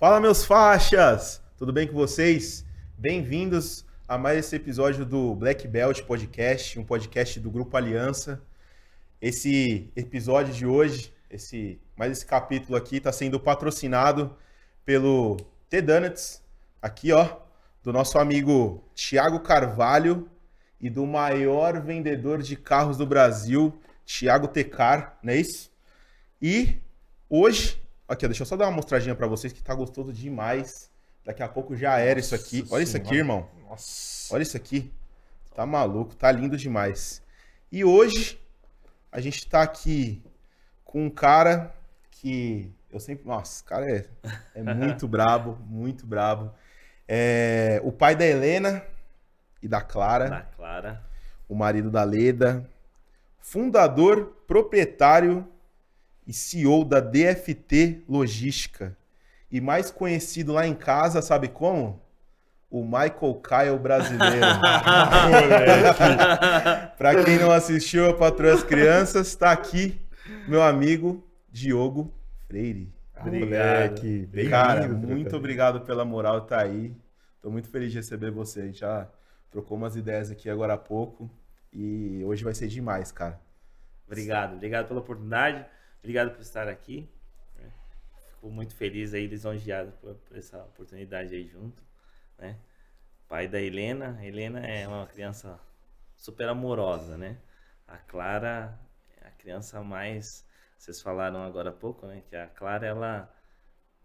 Fala, meus faixas! Tudo bem com vocês? Bem-vindos a mais esse episódio do Black Belt Podcast, um podcast do Grupo Aliança. Esse episódio de hoje, esse mais esse capítulo aqui, está sendo patrocinado pelo T Donuts, aqui ó, do nosso amigo Tiago Carvalho e do maior vendedor de carros do Brasil, Tiago Tecar, não é isso? E hoje Aqui, deixa eu só dar uma mostradinha para vocês que tá gostoso demais. Daqui a pouco já era Nossa isso aqui. Olha senhora. isso aqui, irmão. Nossa. Olha isso aqui. Tá maluco, tá lindo demais. E hoje a gente tá aqui com um cara que eu sempre. Nossa, o cara é, é muito brabo, muito brabo. É, o pai da Helena e da Clara. Da Clara. O marido da Leda. Fundador, proprietário e CEO da DFT Logística. E mais conhecido lá em casa, sabe como? O Michael Kyle brasileiro. Para quem não assistiu a Patrulha as Crianças, está aqui meu amigo Diogo Freire. Ah, obrigado. Cara, muito obrigado pela moral tá aí. Tô muito feliz de receber você. A gente já trocou umas ideias aqui agora há pouco e hoje vai ser demais, cara. Obrigado, obrigado pela oportunidade. Obrigado por estar aqui. Fico muito feliz aí, lisonjeado por, por essa oportunidade aí junto, né? Pai da Helena. A Helena é uma criança super amorosa, né? A Clara é a criança mais... Vocês falaram agora há pouco, né? Que a Clara, ela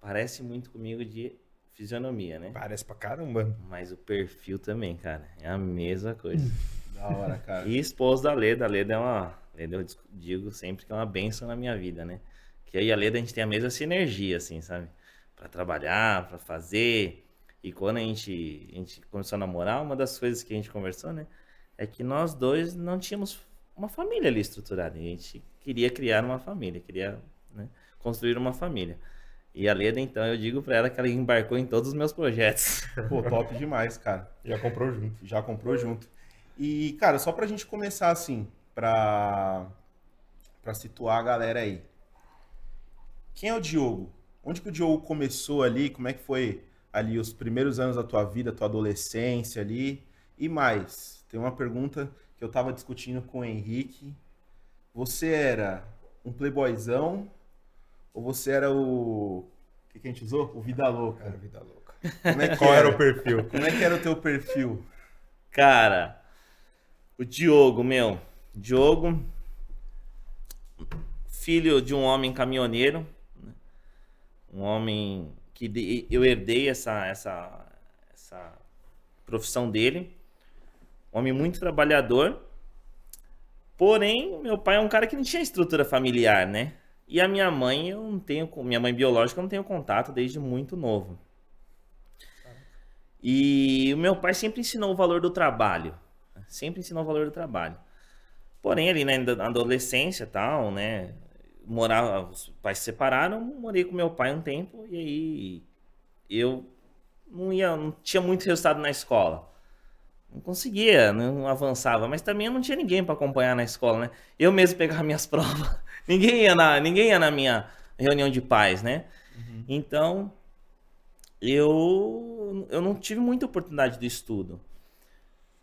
parece muito comigo de fisionomia, né? Parece pra caramba. Mas o perfil também, cara. É a mesma coisa. da hora, cara. E esposa da Leda. A Leda é uma eu digo sempre que é uma benção na minha vida, né? Que eu e a Leda a gente tem a mesma sinergia, assim, sabe? Para trabalhar, para fazer. E quando a gente, a gente começou a namorar, uma das coisas que a gente conversou, né? É que nós dois não tínhamos uma família ali estruturada. A gente queria criar uma família, queria né, construir uma família. E a Leda, então, eu digo para ela que ela embarcou em todos os meus projetos. Pô, top demais, cara. Já comprou junto. Já comprou junto. E, cara, só pra gente começar assim, para para situar a galera aí. Quem é o Diogo? Onde que o Diogo começou ali? Como é que foi ali os primeiros anos da tua vida, tua adolescência ali? E mais, tem uma pergunta que eu estava discutindo com o Henrique. Você era um playboyzão ou você era o que, que a gente usou? O vida louca. Era o vida louca. Como é que Qual era? era o perfil? Como é que era o teu perfil? Cara, o Diogo, meu, Diogo, filho de um homem caminhoneiro, né? um homem que de, eu herdei essa, essa, essa profissão dele, um homem muito trabalhador. Porém, meu pai é um cara que não tinha estrutura familiar, né? E a minha mãe, eu não tenho, minha mãe biológica, eu não tenho contato desde muito novo. E o meu pai sempre ensinou o valor do trabalho, né? sempre ensinou o valor do trabalho. Porém, ali né, na adolescência tal, né? Morava, os pais se separaram, morei com meu pai um tempo e aí eu não ia, não tinha muito resultado na escola. Não conseguia, não avançava, mas também eu não tinha ninguém para acompanhar na escola, né? Eu mesmo pegava minhas provas. ninguém ia na, ninguém ia na minha reunião de pais, né? Uhum. Então, eu eu não tive muita oportunidade de estudo.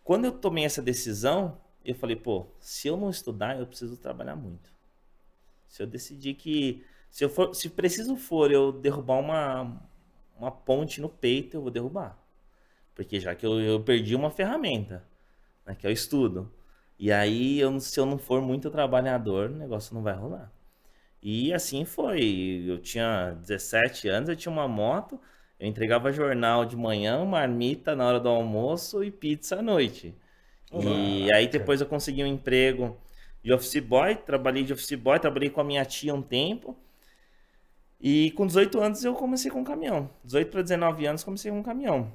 Quando eu tomei essa decisão, eu falei, pô, se eu não estudar, eu preciso trabalhar muito. Se eu decidir que. Se, eu for, se preciso for eu derrubar uma, uma ponte no peito, eu vou derrubar. Porque já que eu, eu perdi uma ferramenta, né, que é o estudo. E aí, eu, se eu não for muito trabalhador, o negócio não vai rolar. E assim foi. Eu tinha 17 anos, eu tinha uma moto, eu entregava jornal de manhã, marmita na hora do almoço e pizza à noite. Olá, e aí depois eu consegui um emprego de office boy, trabalhei de office boy, trabalhei com a minha tia um tempo. E com 18 anos eu comecei com um caminhão. 18 para 19 anos comecei com um caminhão.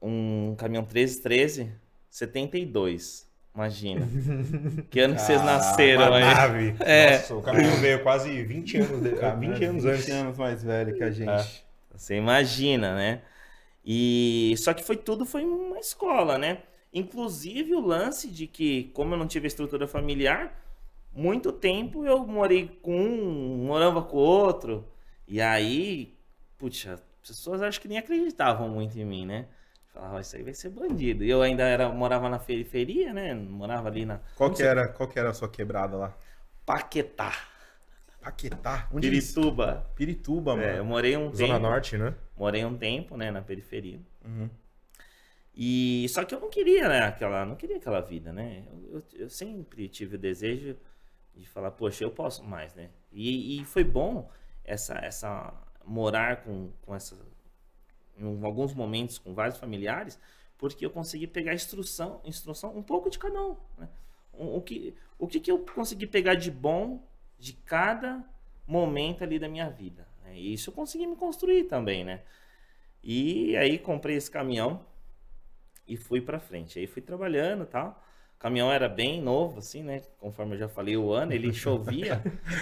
Um caminhão 1313 72. Imagina. Que ano ah, que vocês ah, nasceram aí? Nave. É. Nossa, o caminhão veio quase 20 anos, de... 20 ah, anos 20 antes. anos mais velho que a gente. Ah. Você imagina, né? E só que foi tudo foi uma escola, né? Inclusive o lance de que, como eu não tive estrutura familiar, muito tempo eu morei com um, morava com outro. E aí, puxa, as pessoas acho que nem acreditavam muito em mim, né? Falava, isso aí vai ser bandido. E eu ainda era, morava na periferia, né? Morava ali na. Qual que, era, qual que era a sua quebrada lá? Paquetá. Paquetá? Onde Pirituba. Pirituba, é, mano. É, eu morei um Zona tempo. Zona Norte, né? Morei um tempo, né, na periferia. Uhum. E só que eu não queria, né, aquela, não queria aquela vida, né? Eu, eu, eu sempre tive o desejo de falar, poxa, eu posso mais, né? E, e foi bom essa essa morar com com essa em alguns momentos com vários familiares, porque eu consegui pegar instrução, instrução um pouco de cada um, né? O, que o que que eu consegui pegar de bom de cada momento ali da minha vida. Né? E isso eu consegui me construir também, né? E aí comprei esse caminhão e fui para frente. Aí fui trabalhando e tal. O caminhão era bem novo, assim, né? Conforme eu já falei, o ano, ele chovia,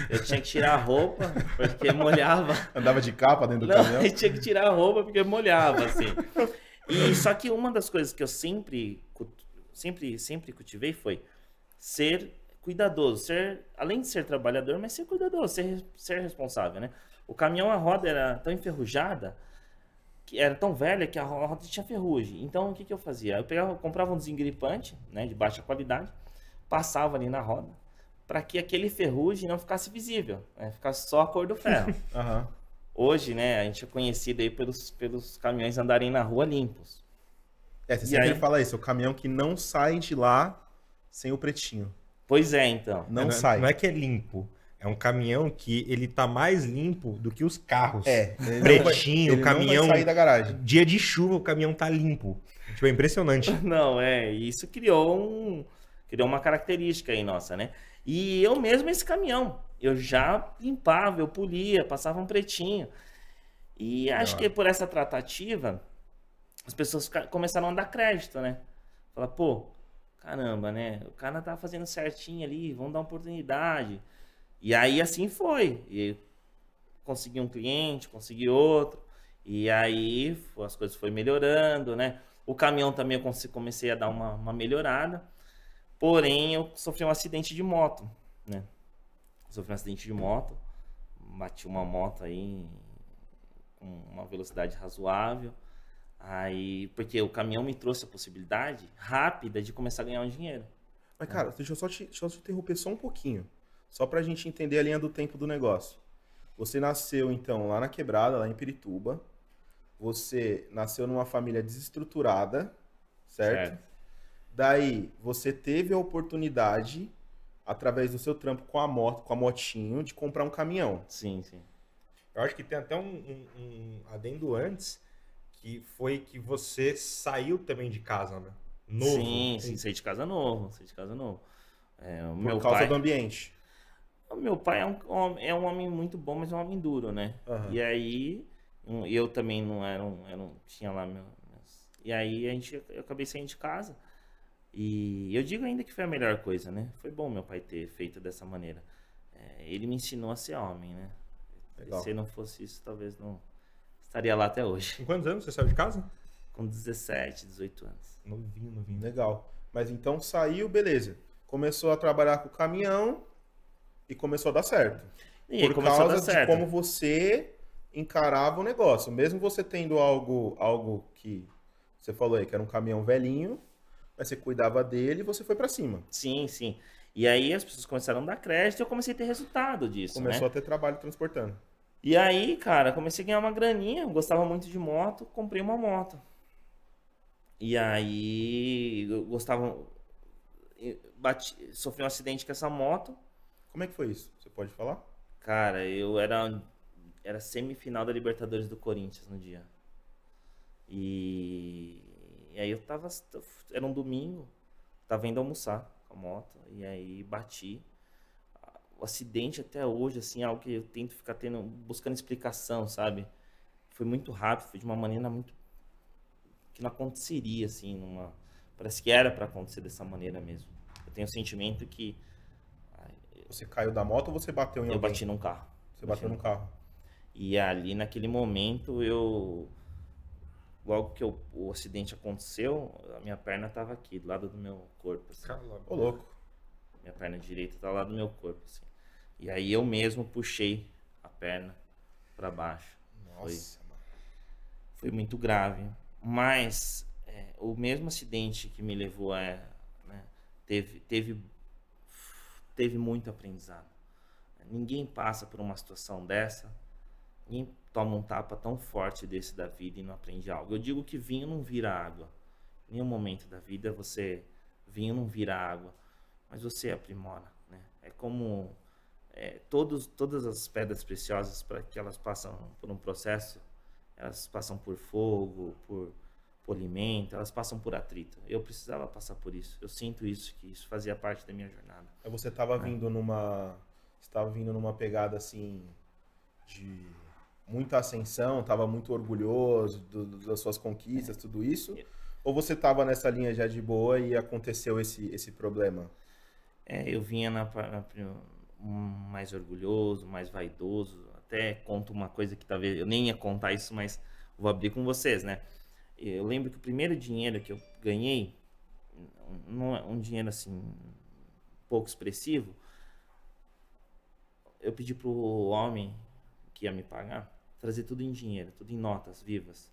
eu tinha que tirar a roupa, porque molhava. Andava de capa dentro do Não, caminhão? tinha que tirar a roupa porque molhava, assim. E só que uma das coisas que eu sempre, sempre, sempre cultivei foi ser cuidadoso, ser, além de ser trabalhador, mas ser cuidadoso, ser, ser responsável, né? O caminhão, a roda era tão enferrujada que era tão velha que a roda tinha ferrugem. Então o que, que eu fazia? Eu pegava, eu comprava um desengripante, né, de baixa qualidade, passava ali na roda, para que aquele ferrugem não ficasse visível, né, ficasse só a cor do é, ferro. uhum. Hoje, né, a gente é conhecido aí pelos, pelos caminhões andarem na rua limpos. É, você e sempre aí... fala isso, o caminhão que não sai de lá sem o pretinho. Pois é, então. Não, é, não é sai. Não é que é limpo, é um caminhão que ele tá mais limpo do que os carros. É. Pretinho, O caminhão. sair da garagem. Dia de chuva, o caminhão tá limpo. Tipo, é impressionante. Não, é. Isso criou um. Criou uma característica aí nossa, né? E eu mesmo esse caminhão. Eu já limpava, eu polia, passava um pretinho. E acho que por essa tratativa, as pessoas começaram a dar crédito, né? Falar, pô, caramba, né? O cara tá fazendo certinho ali, vamos dar uma oportunidade. E aí assim foi. E consegui um cliente, consegui outro. E aí as coisas foram melhorando, né? O caminhão também eu comecei a dar uma, uma melhorada. Porém, eu sofri um acidente de moto, né? Sofri um acidente de moto. Bati uma moto aí com uma velocidade razoável. Aí, porque o caminhão me trouxe a possibilidade rápida de começar a ganhar um dinheiro. Mas, cara, né? deixa eu só te, deixa eu te interromper só um pouquinho. Só para a gente entender a linha do tempo do negócio. Você nasceu, então, lá na Quebrada, lá em Pirituba. Você nasceu numa família desestruturada, certo? certo. Daí, você teve a oportunidade, através do seu trampo com a moto, com a motinho, de comprar um caminhão. Sim, sim. Eu acho que tem até um, um, um adendo antes, que foi que você saiu também de casa, né? Novo. Sim, sim, saí de casa novo, saí de casa novo. É, Por causa pai... do ambiente. Meu pai é um, é um homem muito bom, mas é um homem duro, né? Uhum. E aí, eu também não era um. não tinha lá meu. E aí a gente, eu acabei saindo de casa. E eu digo ainda que foi a melhor coisa, né? Foi bom meu pai ter feito dessa maneira. É, ele me ensinou a ser homem, né? Legal. Se não fosse isso, talvez não estaria lá até hoje. Com quantos anos você saiu de casa? Com 17, 18 anos. Novinho, novinho. Legal. Mas então saiu, beleza. Começou a trabalhar com o caminhão. E começou a dar certo. E por causa de certo. como você encarava o negócio. Mesmo você tendo algo, algo que você falou aí, que era um caminhão velhinho, mas você cuidava dele e você foi para cima. Sim, sim. E aí as pessoas começaram a dar crédito e eu comecei a ter resultado disso. Né? Começou né? a ter trabalho transportando. E aí, cara, comecei a ganhar uma graninha, gostava muito de moto, comprei uma moto. E aí, eu gostava. Bati, sofri um acidente com essa moto. Como é que foi isso? Você pode falar? Cara, eu era era semifinal da Libertadores do Corinthians no dia. E, e aí eu tava era um domingo, tava indo almoçar com a moto e aí bati o acidente até hoje, assim, é algo que eu tento ficar tendo, buscando explicação, sabe? Foi muito rápido, foi de uma maneira muito. que não aconteceria, assim, numa. Parece que era para acontecer dessa maneira mesmo. Eu tenho o sentimento que você caiu da moto ou você bateu em eu alguém? Eu bati num carro. Você bateu num carro. E ali, naquele momento, eu. Logo que eu, o acidente aconteceu, a minha perna estava aqui, do lado do meu corpo. Assim. Caramba, ô louco. Minha perna direita tá lá do meu corpo, assim. E aí eu mesmo puxei a perna para baixo. Nossa, foi, mano. Foi muito grave. Mas é, o mesmo acidente que me levou a. Né, teve, teve teve muito aprendizado. Ninguém passa por uma situação dessa, ninguém toma um tapa tão forte desse da vida e não aprende algo. Eu digo que vinho não vira água. Em nenhum momento da vida você vinho não vira água, mas você aprimora, né? É como é, todos, todas as pedras preciosas para que elas passam por um processo, elas passam por fogo, por polimento, elas passam por atrito. Eu precisava passar por isso. Eu sinto isso, que isso fazia parte da minha jornada. Aí você estava é. vindo numa. estava vindo numa pegada assim de muita ascensão, estava muito orgulhoso do, do, das suas conquistas, é. tudo isso? Eu... É. Ou você estava nessa linha já de boa e aconteceu esse, esse problema? É, eu vinha na, na, mais orgulhoso, mais vaidoso. Até conto uma coisa que talvez eu nem ia contar isso, mas vou abrir com vocês, né? Eu lembro que o primeiro dinheiro que eu ganhei, não é um dinheiro assim pouco expressivo, eu pedi pro homem que ia me pagar trazer tudo em dinheiro, tudo em notas vivas.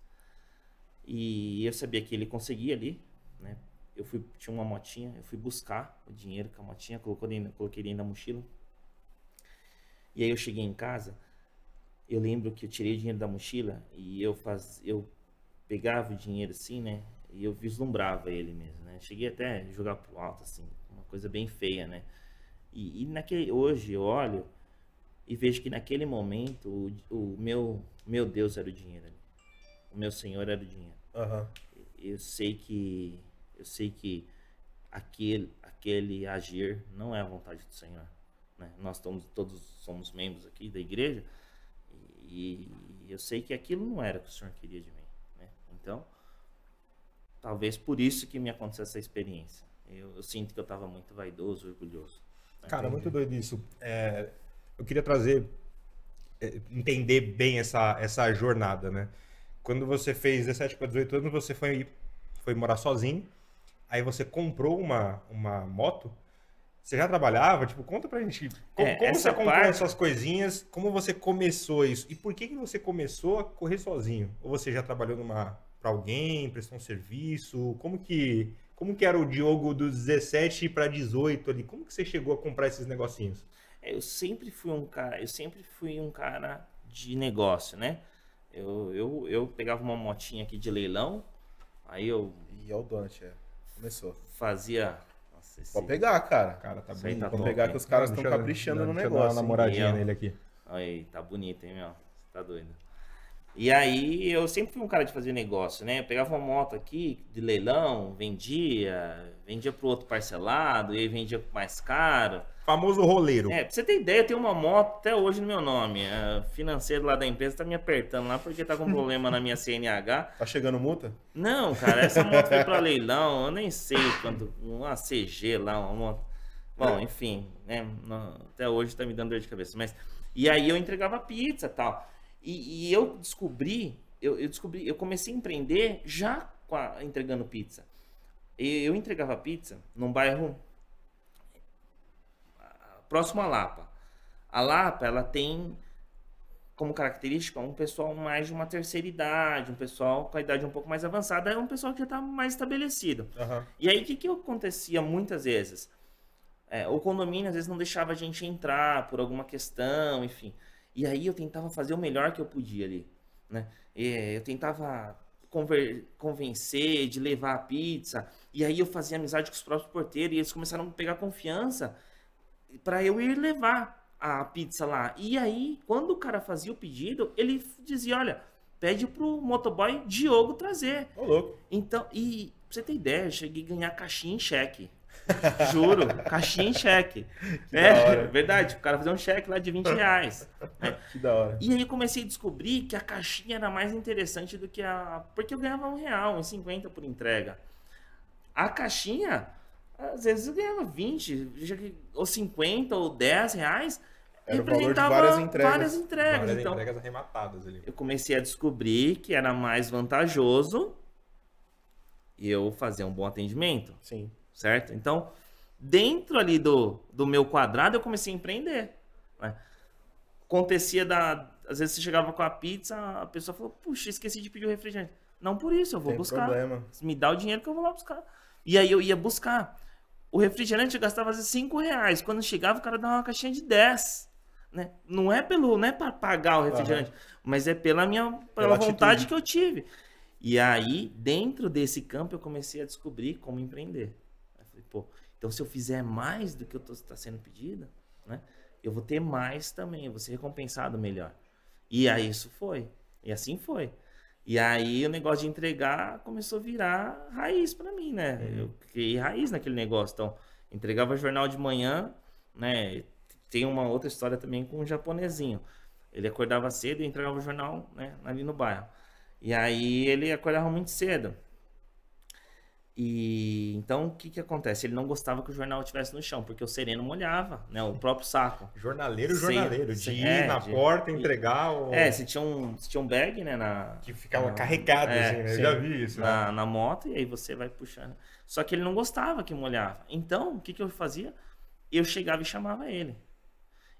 E eu sabia que ele conseguia ali, né? Eu fui tinha uma motinha, eu fui buscar o dinheiro com a motinha, coloquei, coloquei ele na mochila. E aí eu cheguei em casa, eu lembro que eu tirei o dinheiro da mochila e eu faz eu pegava o dinheiro assim, né? E eu vislumbrava ele mesmo, né? Cheguei até a jogar pro alto, assim, uma coisa bem feia, né? E, e naquele, hoje eu olho e vejo que naquele momento o, o meu, meu Deus era o dinheiro. Né? O meu Senhor era o dinheiro. Uhum. Eu sei que eu sei que aquele, aquele agir não é a vontade do Senhor. Né? Nós estamos, todos somos membros aqui da igreja e eu sei que aquilo não era o que o Senhor queria de mim. Então, talvez por isso que me aconteceu essa experiência. Eu, eu sinto que eu estava muito vaidoso, orgulhoso. Cara, muito doido isso. É, eu queria trazer, é, entender bem essa, essa jornada, né? Quando você fez 17 para 18 anos, você foi, foi morar sozinho, aí você comprou uma, uma moto, você já trabalhava? Tipo, conta pra gente como, é, como você comprou parte... essas coisinhas, como você começou isso e por que, que você começou a correr sozinho? Ou você já trabalhou numa para alguém, prestar um serviço? Como que como que era o Diogo dos 17 para 18 ali? Como que você chegou a comprar esses negocinhos? É, eu sempre fui um cara, eu sempre fui um cara de negócio, né? Eu, eu, eu pegava uma motinha aqui de leilão, aí eu. E é o Dante, é. Começou. Fazia esse... Pode pegar, cara. Cara, tá bem. Tá Pode top, pegar hein? que os caras estão caprichando no negócio. eu dar uma namoradinha nele aqui. Aí, tá bonito, hein, meu? Você tá doido. E aí eu sempre fui um cara de fazer negócio, né? Eu pegava uma moto aqui de leilão, vendia, vendia pro outro parcelado, e aí vendia mais caro. Famoso roleiro. É, pra você ter ideia, eu tenho uma moto até hoje no meu nome. O é, financeiro lá da empresa tá me apertando lá porque tá com problema na minha CNH. Tá chegando multa? Não, cara, essa moto foi pra leilão, eu nem sei quanto. Uma CG lá, uma moto. Bom, é. enfim, né? Até hoje tá me dando dor de cabeça. Mas. E aí eu entregava pizza e tal. E, e eu descobri, eu, eu, descobri, eu comecei a empreender já a, entregando pizza. Eu, eu entregava pizza num bairro ah, próximo à Lapa. A Lapa, ela tem como característica um pessoal mais de uma terceira idade, um pessoal com a idade um pouco mais avançada, é um pessoal que já está mais estabelecido. Uhum. E aí, o que, que acontecia muitas vezes? É, o condomínio, às vezes, não deixava a gente entrar por alguma questão, enfim. E aí eu tentava fazer o melhor que eu podia ali, né? É, eu tentava convencer de levar a pizza. E aí eu fazia amizade com os próprios porteiros e eles começaram a pegar confiança para eu ir levar a pizza lá. E aí, quando o cara fazia o pedido, ele dizia: "Olha, pede pro motoboy Diogo trazer". louco. Então, e pra você ter ideia, eu cheguei a ganhar caixinha em cheque. Juro, caixinha em cheque. né? é verdade, o cara fazia um cheque lá de 20 reais. Né? Que da hora. E aí comecei a descobrir que a caixinha era mais interessante do que a. Porque eu ganhava um real, um 50 por entrega. A caixinha, às vezes eu ganhava 20, ou 50, ou 10 reais. Era representava várias entregas. Várias entregas, várias então, entregas arrematadas ali. Eu comecei a descobrir que era mais vantajoso eu fazer um bom atendimento. Sim certo? Então, dentro ali do, do meu quadrado, eu comecei a empreender. Né? Acontecia da. Às vezes você chegava com a pizza, a pessoa falou: Puxa, esqueci de pedir o refrigerante. Não por isso, eu vou Tem buscar. Problema. Me dá o dinheiro que eu vou lá buscar. E aí eu ia buscar. O refrigerante eu gastava às vezes 5 reais. Quando chegava, o cara dava uma caixinha de 10. Né? Não é pelo, não é para pagar o refrigerante, uhum. mas é pela minha pela, pela vontade atitude. que eu tive. E aí, dentro desse campo, eu comecei a descobrir como empreender. Pô, então se eu fizer mais do que está sendo pedido, né? Eu vou ter mais também, eu vou ser recompensado melhor. E aí isso foi. E assim foi. E aí o negócio de entregar começou a virar raiz para mim, né? Uhum. Eu criei raiz naquele negócio. Então, entregava jornal de manhã, né? Tem uma outra história também com um japonesinho. Ele acordava cedo e entregava o jornal né, ali no bairro. E aí ele acordava muito cedo. E então o que que acontece? Ele não gostava que o jornal estivesse no chão, porque o sereno molhava, né? O próprio saco. Jornaleiro, jornaleiro, de é, ir na de, porta entregar o... É, se tinha um, se tinha um bag, né, na que ficava na, carregado é, assim, né? Sim, já vi isso, na, né? na moto e aí você vai puxando. Só que ele não gostava que molhava. Então, o que que eu fazia? Eu chegava e chamava ele.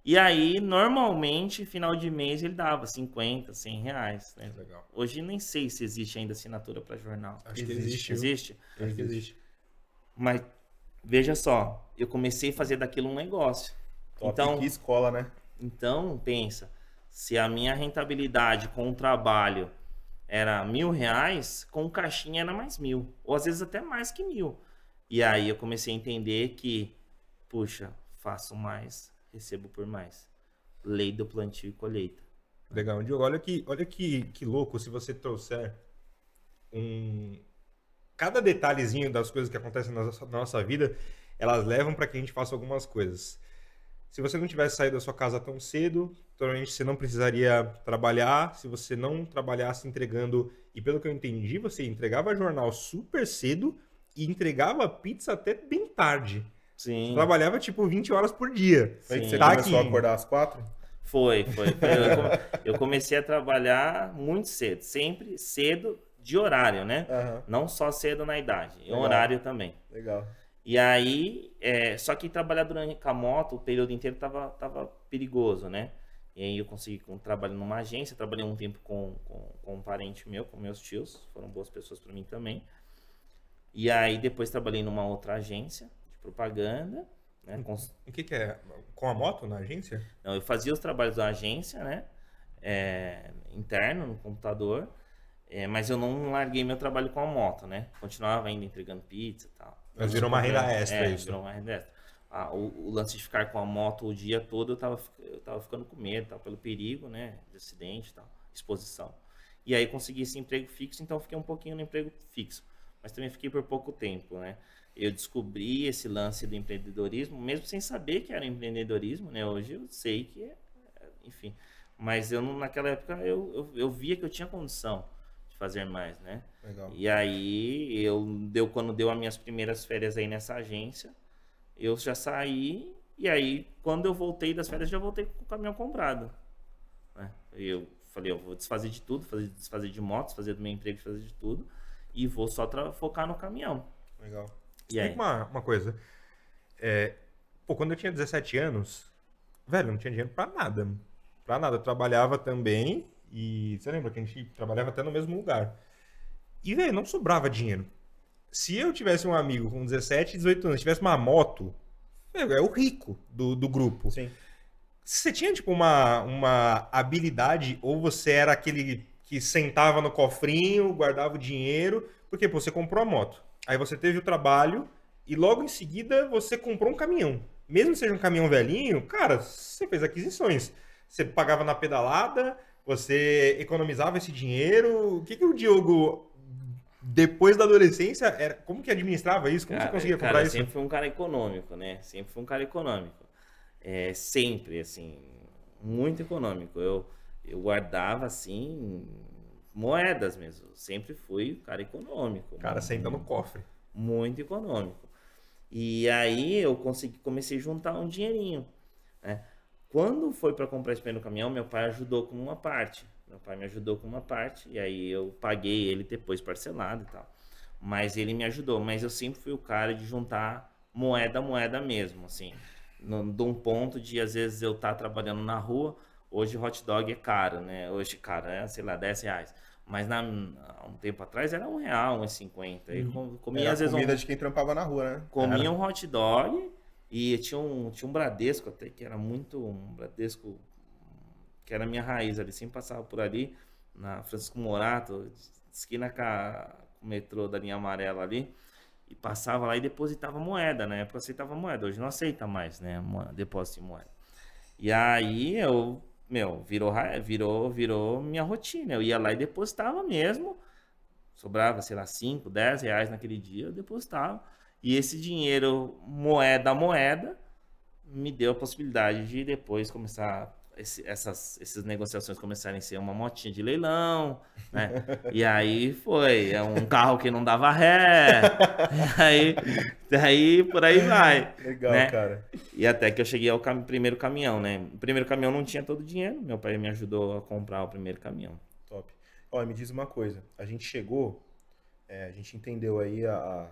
E aí, normalmente, final de mês ele dava 50, 100 reais. Né? Legal. Hoje nem sei se existe ainda assinatura para jornal. Acho que existe. Existe? acho que existe. Mas veja só, eu comecei a fazer daquilo um negócio. Top, então, que escola, né? Então, pensa, se a minha rentabilidade com o trabalho era mil reais, com o caixinha era mais mil. Ou às vezes até mais que mil. E aí eu comecei a entender que, puxa, faço mais, recebo por mais. Lei do plantio e colheita. Legal, Diogo, olha que, olha que, que louco se você trouxer um. Cada detalhezinho das coisas que acontecem na nossa, vida, elas levam para que a gente faça algumas coisas. Se você não tivesse saído da sua casa tão cedo, provavelmente você não precisaria trabalhar. Se você não trabalhasse entregando, e pelo que eu entendi, você entregava jornal super cedo e entregava pizza até bem tarde. Sim. Você trabalhava tipo 20 horas por dia. você tá começou aqui. a acordar às quatro? Foi, foi. foi. Eu, eu, comecei a trabalhar muito cedo, sempre cedo de horário, né? Uhum. Não só cedo na idade, Legal. em horário também. Legal. E aí, é, só que trabalhar durante com a moto o período inteiro tava, tava perigoso, né? E aí eu consegui um trabalho numa agência, trabalhei um tempo com, com, com um parente meu, com meus tios, foram boas pessoas para mim também. E aí depois trabalhei numa outra agência, propaganda. Né? Com... O que, que, é? Com a moto na agência? Não, eu fazia os trabalhos da agência, né? É, interno no computador, é, mas eu não larguei meu trabalho com a moto, né? Continuava ainda entregando pizza e tal. Mas virou uma renda é, extra é, isso. Virou uma renda extra. Ah, o, o, lance de ficar com a moto o dia todo, eu tava, eu tava ficando com medo, tal, pelo perigo, né? De acidente e tal, exposição. E aí consegui esse emprego fixo, então fiquei um pouquinho no emprego fixo. Mas também fiquei por pouco tempo, né? eu descobri esse lance do empreendedorismo, mesmo sem saber que era empreendedorismo, né? Hoje eu sei que é, é enfim. Mas eu não, naquela época eu, eu, eu, via que eu tinha condição de fazer mais, né? Legal. E aí eu deu quando deu as minhas primeiras férias aí nessa agência, eu já saí e aí quando eu voltei das férias já voltei com o caminhão comprado. Né? Eu falei, eu vou desfazer de tudo, fazer desfazer de motos, fazer do meu emprego, fazer de tudo e vou só focar no caminhão. Legal. E aí? Uma, uma coisa. É, pô, quando eu tinha 17 anos, velho, eu não tinha dinheiro pra nada. Pra nada. Eu trabalhava também. E você lembra que a gente trabalhava até no mesmo lugar. E, velho, não sobrava dinheiro. Se eu tivesse um amigo com 17, 18 anos, tivesse uma moto, é o rico do, do grupo. Sim. Você tinha, tipo, uma, uma habilidade, ou você era aquele que sentava no cofrinho, guardava o dinheiro, porque, pô, você comprou a moto. Aí você teve o trabalho e logo em seguida você comprou um caminhão. Mesmo que seja um caminhão velhinho, cara, você fez aquisições. Você pagava na pedalada, você economizava esse dinheiro. O que, que o Diogo, depois da adolescência, era, como que administrava isso? Como cara, você conseguia comprar cara, isso? Sempre foi um cara econômico, né? Sempre foi um cara econômico. É, sempre, assim, muito econômico. Eu, eu guardava, assim, moedas mesmo. Sempre fui cara econômico. Cara, né? sempre tá no cofre. Muito econômico. E aí eu consegui, comecei a juntar um dinheirinho. Né? Quando foi para comprar esse no caminhão, meu pai ajudou com uma parte. Meu pai me ajudou com uma parte e aí eu paguei ele depois parcelado e tal. Mas ele me ajudou. Mas eu sempre fui o cara de juntar moeda a moeda mesmo, assim. No, de um ponto de, às vezes, eu estar tá trabalhando na rua, Hoje hot dog é caro, né? Hoje, cara, é, sei lá, 10 reais. Mas na, há um tempo atrás era um real, uns 50. Uhum. E comia, às vezes, comida um... de quem trampava na rua, né? Comia era. um hot dog e tinha um, tinha um Bradesco até, que era muito um Bradesco, que era a minha raiz ali. Sempre passava por ali, na Francisco Morato, esquina com, com o metrô da linha amarela ali. E passava lá e depositava moeda. Na época aceitava moeda, hoje não aceita mais, né? Depósito de moeda. E aí eu meu, virou, virou, virou minha rotina. Eu ia lá e depositava mesmo. Sobrava, sei lá, 5, 10 reais naquele dia, eu depositava. E esse dinheiro, moeda a moeda, me deu a possibilidade de depois começar esse, essas, essas negociações começarem a ser uma motinha de leilão, né? E aí foi, é um carro que não dava ré. aí, aí, por aí vai. Legal, né? cara. E até que eu cheguei ao cam primeiro caminhão, né? O primeiro caminhão não tinha todo o dinheiro, meu pai me ajudou a comprar o primeiro caminhão. Top. Olha, me diz uma coisa, a gente chegou, é, a gente entendeu aí a, a,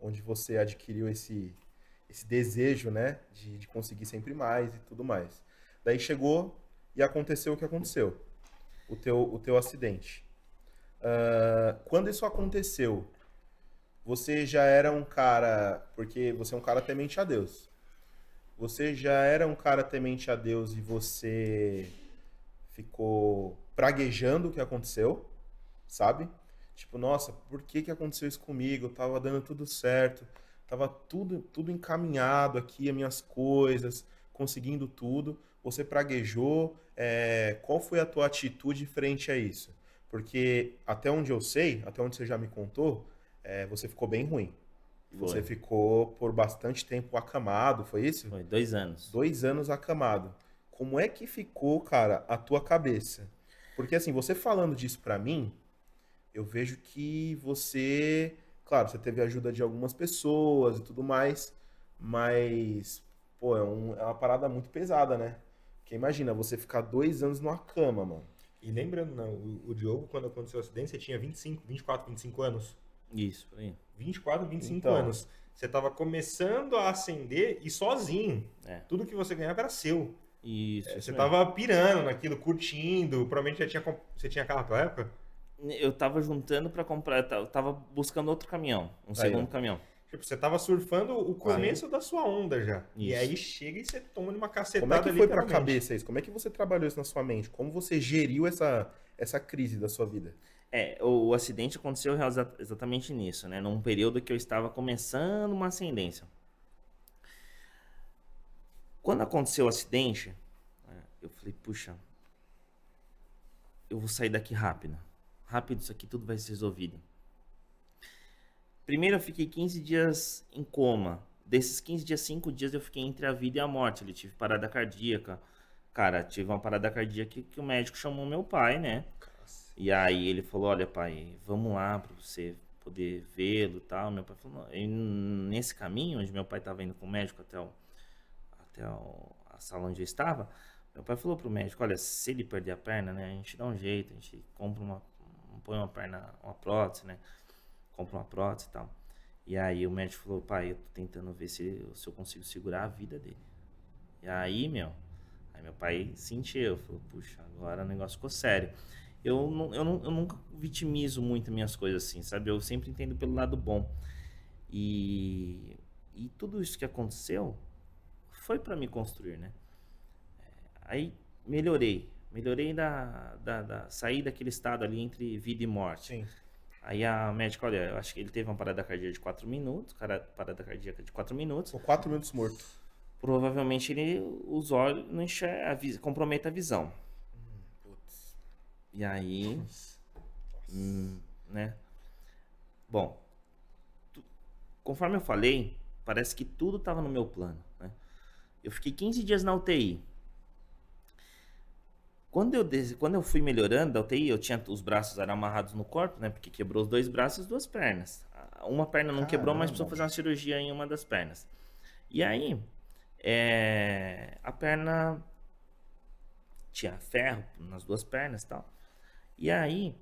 onde você adquiriu esse, esse desejo, né? De, de conseguir sempre mais e tudo mais. Daí chegou e aconteceu o que aconteceu, o teu, o teu acidente. Uh, quando isso aconteceu, você já era um cara, porque você é um cara temente a Deus. Você já era um cara temente a Deus e você ficou praguejando o que aconteceu, sabe? Tipo, nossa, por que que aconteceu isso comigo? Eu tava dando tudo certo, tava tudo tudo encaminhado aqui, as minhas coisas, conseguindo tudo você praguejou? É, qual foi a tua atitude frente a isso? Porque até onde eu sei, até onde você já me contou, é, você ficou bem ruim. Foi. Você ficou por bastante tempo acamado, foi isso? Foi, dois anos. Dois anos acamado. Como é que ficou, cara, a tua cabeça? Porque assim, você falando disso para mim, eu vejo que você, claro, você teve a ajuda de algumas pessoas e tudo mais, mas, pô, é, um, é uma parada muito pesada, né? Porque imagina, você ficar dois anos numa cama, mano. E lembrando, não, né, o, o Diogo, quando aconteceu o acidente, você tinha 25, 24, 25 anos. Isso, por aí. 24, 25 então, anos. Você estava começando a ascender e sozinho. É. Tudo que você ganhava era seu. Isso. É, você estava pirando naquilo, curtindo. Provavelmente já tinha, você tinha carro naquela época? Eu estava juntando para comprar, eu estava buscando outro caminhão, um aí, segundo caminhão. Tipo, você tava surfando o começo da sua onda já. Isso. E aí chega e você toma uma cacetada Como é que foi pra cabeça isso? Como é que você trabalhou isso na sua mente? Como você geriu essa, essa crise da sua vida? É, o, o acidente aconteceu exatamente nisso, né? Num período que eu estava começando uma ascendência. Quando aconteceu o acidente, né, eu falei, puxa, eu vou sair daqui rápido. Rápido isso aqui tudo vai ser resolvido. Primeiro eu fiquei 15 dias em coma. Desses 15 dias, 5 dias eu fiquei entre a vida e a morte. Ele tive parada cardíaca. Cara, tive uma parada cardíaca que, que o médico chamou meu pai, né? E aí ele falou: Olha, pai, vamos lá pra você poder vê-lo e tal. Meu pai falou: e Nesse caminho, onde meu pai tava indo com o médico até, o, até o, a sala onde eu estava, meu pai falou pro médico: Olha, se ele perder a perna, né, a gente dá um jeito, a gente compra uma. põe uma perna, uma prótese, né? compra uma prótese e tal. E aí o médico falou, pai, eu tô tentando ver se, se eu consigo segurar a vida dele. E aí, meu, aí meu pai sentiu, falou, puxa, agora o negócio ficou sério. Eu, não, eu, não, eu nunca vitimizo muito minhas coisas assim, sabe? Eu sempre entendo pelo lado bom. E, e tudo isso que aconteceu foi para me construir, né? É, aí melhorei, melhorei da, da, da sair daquele estado ali entre vida e morte. Sim. Aí a médica, olha, eu acho que ele teve uma parada cardíaca de 4 minutos, cara, parada cardíaca de 4 minutos. Ou 4 minutos morto. Provavelmente ele, os olhos não enxerga, a compromete a visão. Hum, e aí, hum, né? Bom, tu, conforme eu falei, parece que tudo estava no meu plano, né? Eu fiquei 15 dias na UTI. Quando eu, quando eu fui melhorando da UTI, eu tinha os braços eram amarrados no corpo, né? Porque quebrou os dois braços e duas pernas. Uma perna não Caramba. quebrou, mas precisou fazer uma cirurgia em uma das pernas. E aí, é, a perna tinha ferro nas duas pernas e tal. E aí,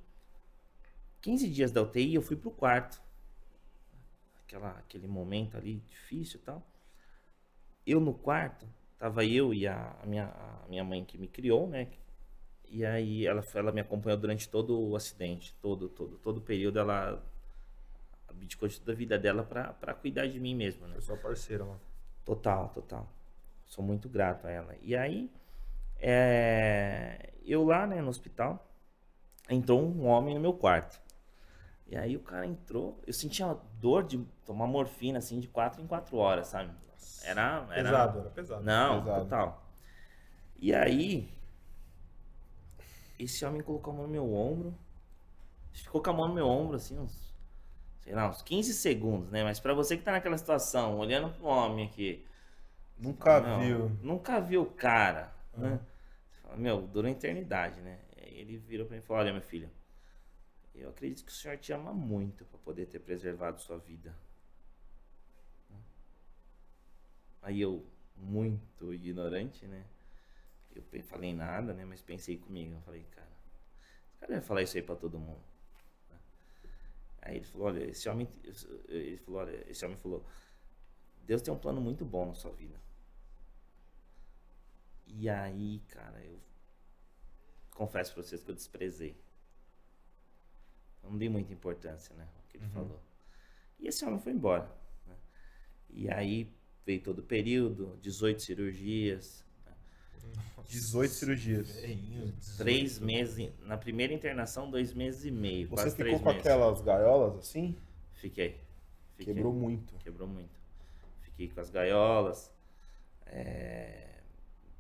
15 dias da UTI, eu fui pro quarto. Aquela, aquele momento ali difícil e tal. Eu no quarto, tava eu e a, a minha, a minha mãe que me criou, né? E aí ela, ela me acompanhou durante todo o acidente, todo, todo, todo o período ela abdicou de toda a vida dela para cuidar de mim mesmo, né? É sou a parceira, mano. Total, total. Sou muito grato a ela. E aí, é... eu lá, né, no hospital, entrou um homem no meu quarto. E aí o cara entrou, eu sentia dor de tomar morfina, assim, de quatro em quatro horas, sabe? Era... era... Pesado, era pesado. Não, pesado. total. E aí, esse homem colocou a mão no meu ombro. Ficou com a mão no meu ombro, assim, uns. Sei lá, uns 15 segundos, né? Mas para você que tá naquela situação, olhando pro homem aqui. Nunca viu. Nunca viu o cara. Uhum. Né? Fala, meu, durou a eternidade, né? Ele virou pra mim e falou: Olha, meu filho, eu acredito que o senhor te ama muito para poder ter preservado sua vida. Aí eu, muito ignorante, né? Eu falei nada, né? Mas pensei comigo. Eu falei, cara, esse cara vai falar isso aí pra todo mundo. Aí ele falou, olha, esse homem. Ele falou, olha, esse homem falou, Deus tem um plano muito bom na sua vida. E aí, cara, eu confesso pra vocês que eu desprezei. Eu não dei muita importância, né? O que ele uhum. falou. E esse homem foi embora. Né? E aí veio todo o período, 18 cirurgias, 18 cirurgias. Três meses. Na primeira internação, dois meses e meio. Você ficou com meses. aquelas gaiolas assim? Fiquei. Fiquei. Quebrou muito. Quebrou muito. Fiquei com as gaiolas. É...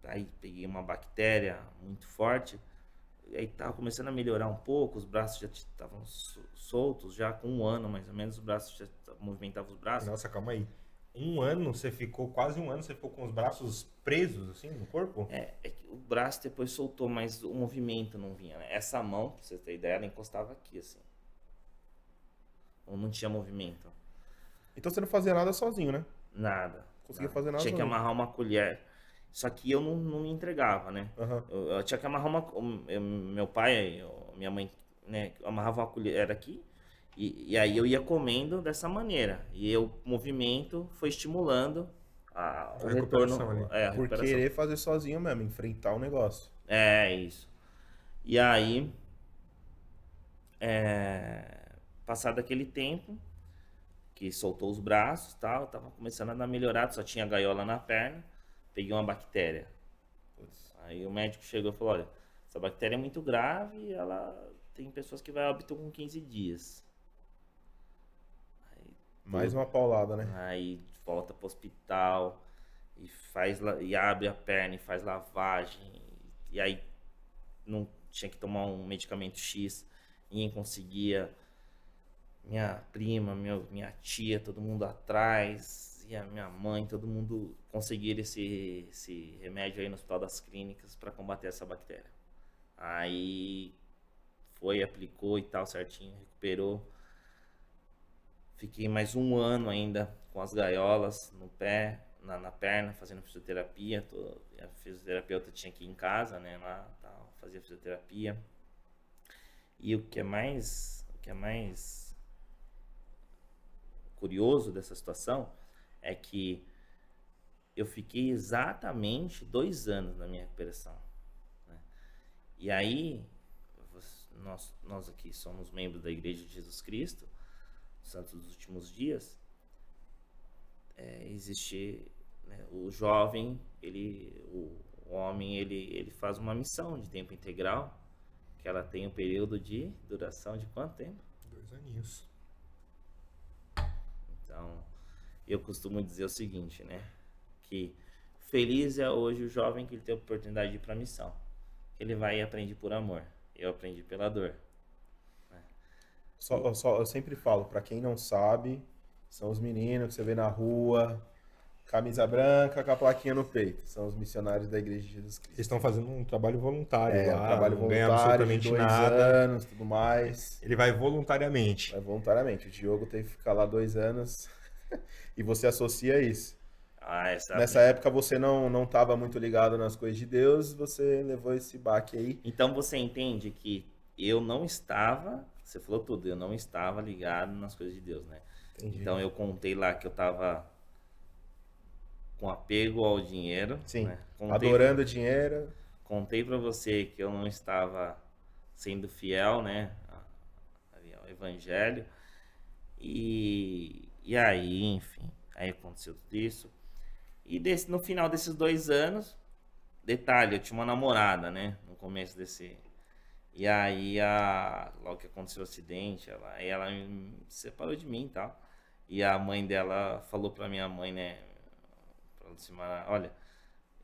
Aí peguei uma bactéria muito forte. Aí tava começando a melhorar um pouco, os braços já estavam soltos, já com um ano mais ou menos, os braços já movimentava os braços. Nossa, calma aí um ano você ficou, quase um ano você ficou com os braços presos assim no corpo? É, é que o braço depois soltou, mas o movimento não vinha. Né? Essa mão, pra você ter ideia, ela encostava aqui assim. Ou não tinha movimento. Então você não fazia nada sozinho, né? Nada. Conseguia nada. fazer nada. Tinha sozinho. que amarrar uma colher. Só que eu não, não me entregava, né? Uhum. Eu, eu, tinha que amarrar uma. Eu, meu pai, eu, minha mãe, né? Amarrava uma colher. Era aqui e, e, aí eu ia comendo dessa maneira. E o movimento foi estimulando a, a retorno. É, a Por querer fazer sozinho mesmo, enfrentar o negócio. É, isso. E aí, é, passado aquele tempo, que soltou os braços tal, tava começando a dar melhorado, só tinha gaiola na perna, peguei uma bactéria. Putz. Aí o médico chegou e falou, olha, essa bactéria é muito grave, ela tem pessoas que vai óbito com 15 dias. Mais uma paulada, né? Aí volta pro hospital e faz e abre a perna e faz lavagem. E aí não tinha que tomar um medicamento X, ninguém conseguia. Minha prima, minha, minha tia, todo mundo atrás, e a minha mãe, todo mundo conseguir esse, esse remédio aí no Hospital das Clínicas para combater essa bactéria. Aí foi, aplicou e tal certinho, recuperou. Fiquei mais um ano ainda com as gaiolas no pé, na, na perna, fazendo fisioterapia. Tô, a fisioterapeuta tinha aqui em casa, né? Lá, fazia fisioterapia. E o que é mais, o que é mais curioso dessa situação é que eu fiquei exatamente dois anos na minha recuperação. Né? E aí, nós, nós aqui somos membros da Igreja de Jesus Cristo, santos dos últimos dias, é, existe né, o jovem, ele, o homem, ele, ele faz uma missão de tempo integral, que ela tem um período de duração de quanto tempo? Dois aninhos. Então, eu costumo dizer o seguinte, né? Que feliz é hoje o jovem que ele tem a oportunidade de ir para a missão. Ele vai e aprende por amor. Eu aprendi pela dor só, só, eu sempre falo, para quem não sabe, são os meninos que você vê na rua, camisa branca com a plaquinha no peito. São os missionários da Igreja de Jesus Cristo. Eles estão fazendo um trabalho voluntário é, lá, um trabalho voluntário, absolutamente dois nada. anos, tudo mais. Ele vai voluntariamente. Vai voluntariamente. O Diogo teve que ficar lá dois anos e você associa isso. Ah, essa é Nessa época você não não estava muito ligado nas coisas de Deus, você levou esse baque aí. Então você entende que eu não estava você falou tudo, eu não estava ligado nas coisas de Deus, né? Entendi. Então eu contei lá que eu estava com apego ao dinheiro, sim, né? contei, adorando o dinheiro. Contei para você que eu não estava sendo fiel, né, ao evangelho. E e aí, enfim, aí aconteceu tudo isso. E desse, no final desses dois anos, detalhe, eu tinha uma namorada, né, no começo desse e aí, a, logo que aconteceu o acidente, ela, ela me separou de mim e tal. E a mãe dela falou pra minha mãe, né? Pra Lucimar, olha,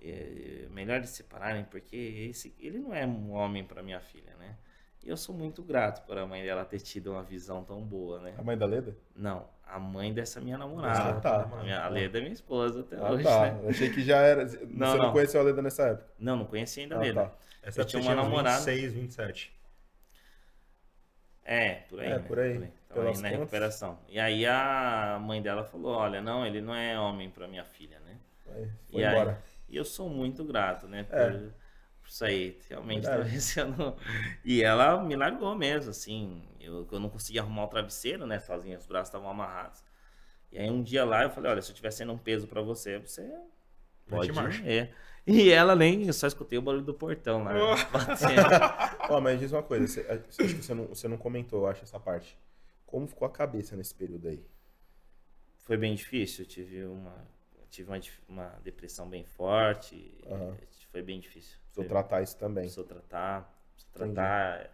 é, é melhor eles separarem, porque esse, ele não é um homem pra minha filha, né? E eu sou muito grato por a mãe dela ter tido uma visão tão boa, né? A mãe da Leda? Não, a mãe dessa minha namorada. Ah, tá. A, minha, a Leda é minha esposa até ah, tá. hoje. Tá. Né? achei que já era. Não, Você não, não, conheceu a Leda nessa época? Não, não conhecia ainda ah, a Leda. Tá. Essa eu tinha uma namorada. 26, 27. É, por aí. É, né? por aí. Então, por aí. aí na recuperação. E aí a mãe dela falou: olha, não, ele não é homem para minha filha, né? foi e embora. Aí, e eu sou muito grato, né? É. Por... É isso aí, realmente talvez eu não. E ela me largou mesmo, assim. Eu, eu não conseguia arrumar o travesseiro, né? Sozinha, os braços estavam amarrados. E aí um dia lá eu falei, olha, se eu estiver sendo um peso para você, você pode ir. É. E ela nem, eu só escutei o barulho do portão lá. Oh. Ó, oh. mas diz uma coisa, você, é, acho que você não, você não comentou, eu acho, essa parte. Como ficou a cabeça nesse período aí? Foi bem difícil, eu tive uma tive uma, uma depressão bem forte, uhum. foi bem difícil. Preciso foi, tratar isso também. Preciso tratar, preciso tratar.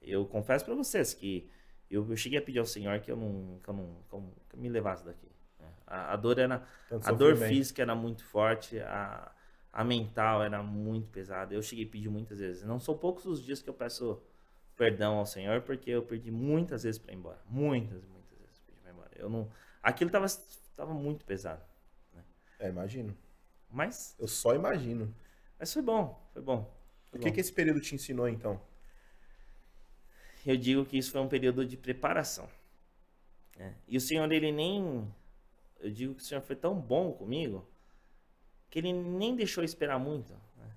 Eu confesso para vocês que eu, eu, cheguei a pedir ao Senhor que eu não, que eu não, que eu, me levasse daqui. Né. A, a dor era, a dor física era muito forte, a, a mental era muito pesada. Eu cheguei a pedir muitas vezes. Não são poucos os dias que eu peço perdão ao Senhor, porque eu perdi muitas vezes para ir embora, muitas, muitas vezes para ir embora. Eu não, aquilo tava, tava muito pesado. É, imagino. Mas. Eu só imagino. Mas foi bom, foi bom. Foi o que, bom. que esse período te ensinou, então? Eu digo que isso foi um período de preparação. É. E o Senhor, ele nem. Eu digo que o Senhor foi tão bom comigo que ele nem deixou esperar muito. Né?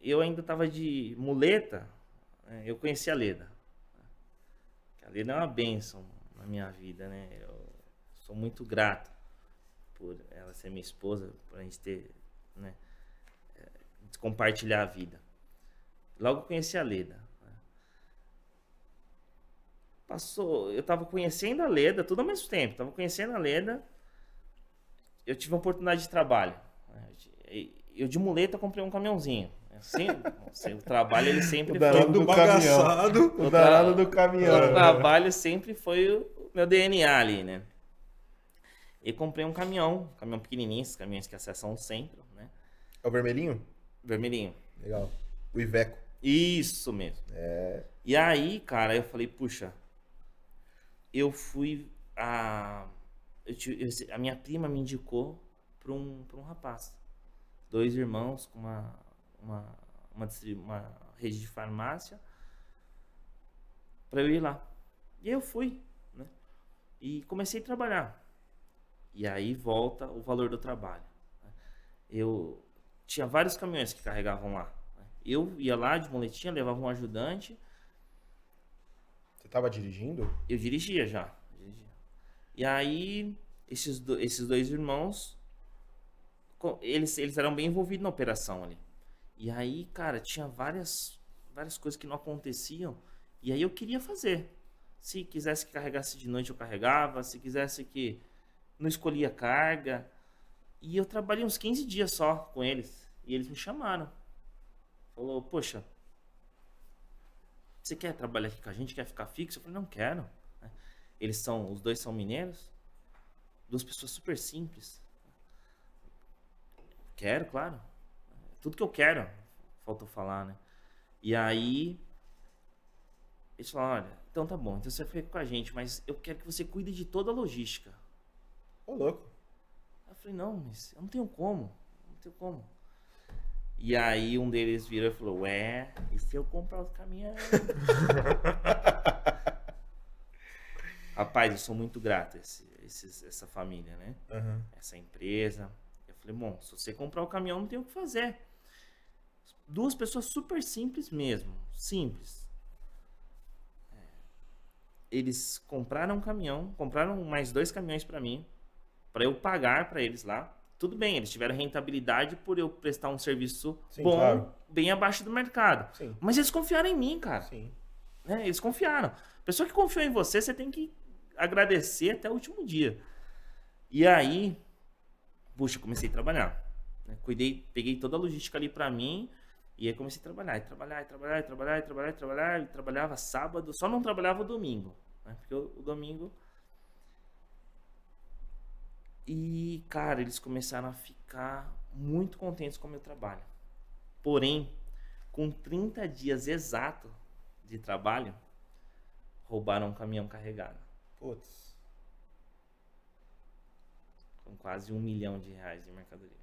Eu ainda estava de muleta, né? eu conheci a Leda. Né? A Leda é uma bênção na minha vida, né? Eu sou muito grato por ela ser minha esposa, pra gente ter, né, eh, compartilhar a vida. Logo conheci a Leda. Né. Passou, eu tava conhecendo a Leda, tudo ao mesmo tempo, tava conhecendo a Leda. Eu tive uma oportunidade de trabalho. Né. Eu de muleta comprei um caminhãozinho. Assim, assim, o trabalho ele sempre o foi do bagaçado. O, o darado do caminhão. O trabalho sempre foi o meu DNA ali, né? E comprei um caminhão, um caminhão pequenininho, esses caminhões que acessam o centro, né? É o vermelhinho? Vermelhinho. Legal. O Iveco. Isso mesmo. É. E aí, cara, eu falei, puxa, eu fui a... Eu tive... eu... a minha prima me indicou para um, um rapaz. Dois irmãos com uma, uma, uma, uma rede de farmácia para eu ir lá. E eu fui, né? E comecei a trabalhar. E aí volta o valor do trabalho. Né? Eu tinha vários caminhões que carregavam lá. Né? Eu ia lá de moletinha, levava um ajudante. Você estava dirigindo? Eu dirigia já. E aí, esses, do, esses dois irmãos, eles, eles eram bem envolvidos na operação ali. E aí, cara, tinha várias, várias coisas que não aconteciam. E aí eu queria fazer. Se quisesse que carregasse de noite, eu carregava. Se quisesse que não escolhia carga. E eu trabalhei uns 15 dias só com eles. E eles me chamaram. Falou, poxa, você quer trabalhar aqui com a gente? Quer ficar fixo? Eu falei, não quero. Eles são, os dois são mineiros. Duas pessoas super simples. Quero, claro. Tudo que eu quero. Faltou falar, né? E aí, eles falaram, olha, então tá bom, então você fica com a gente, mas eu quero que você cuide de toda a logística. Ô, louco. eu falei, não, mas eu não tenho como. Não tenho como. E aí um deles virou e falou, ué, e se eu comprar os caminhões? Rapaz, eu sou muito grato a esse, esse, essa família, né? Uhum. Essa empresa. Eu falei, bom, se você comprar o caminhão, não tem o que fazer. Duas pessoas super simples mesmo. Simples. É. Eles compraram um caminhão, compraram mais dois caminhões para mim para eu pagar para eles lá. Tudo bem, eles tiveram rentabilidade por eu prestar um serviço Sim, bom, claro. bem abaixo do mercado. Sim. Mas eles confiaram em mim, cara. Né, eles confiaram. Pessoa que confiou em você, você tem que agradecer até o último dia. E aí, puxa, comecei a trabalhar. Né. Cuidei, peguei toda a logística ali para mim e aí comecei a trabalhar, e trabalhar, e trabalhar, e trabalhar, e trabalhar, e trabalhar, e trabalhava sábado, só não trabalhava o domingo, né? porque o domingo e, cara, eles começaram a ficar muito contentes com o meu trabalho. Porém, com 30 dias exato de trabalho, roubaram um caminhão carregado. Putz. Com quase um milhão de reais de mercadoria.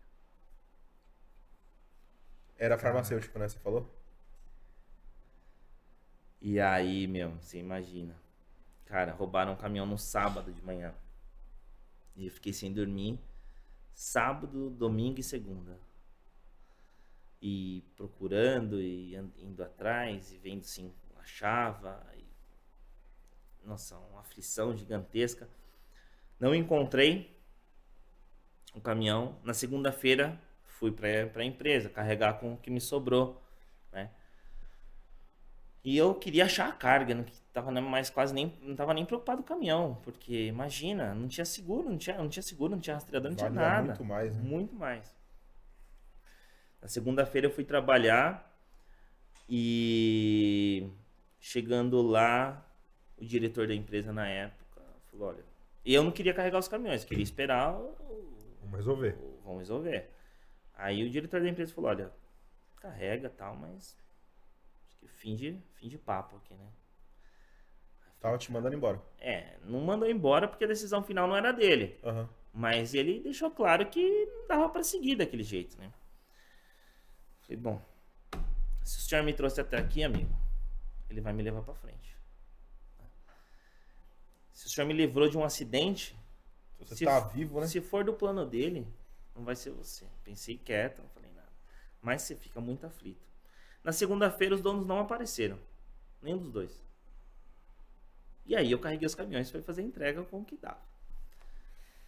Era farmacêutico, né? Você falou? E aí, meu, você imagina. Cara, roubaram um caminhão no sábado de manhã. E eu fiquei sem dormir sábado, domingo e segunda. E procurando e indo atrás e vendo se achava. E... Nossa, uma aflição gigantesca. Não encontrei o caminhão. Na segunda-feira fui para a empresa carregar com o que me sobrou, né? E eu queria achar a carga, não tava mais quase nem não tava nem preocupado com o caminhão, porque imagina, não tinha seguro, não tinha, não tinha seguro, não tinha rastreador, não vale tinha nada. Muito mais, né? muito mais. Na segunda-feira eu fui trabalhar e chegando lá, o diretor da empresa na época falou, olha, eu não queria carregar os caminhões, queria esperar o, vamos resolver. vamos resolver. Aí o diretor da empresa falou, olha, carrega tal, mas fim de, fim de papo aqui, né? Tava te mandando embora. É, não mandou embora porque a decisão final não era dele. Uhum. Mas ele deixou claro que não dava para seguir daquele jeito, né? Falei, bom, se o senhor me trouxe até aqui, amigo, ele vai me levar para frente. Se o senhor me livrou de um acidente, então você se, tá vivo, né? Se for do plano dele, não vai ser você. Pensei quieto, não falei nada. Mas você fica muito aflito. Na segunda-feira, os donos não apareceram. Nenhum dos dois. E aí eu carreguei os caminhões para fazer entrega com o que dava.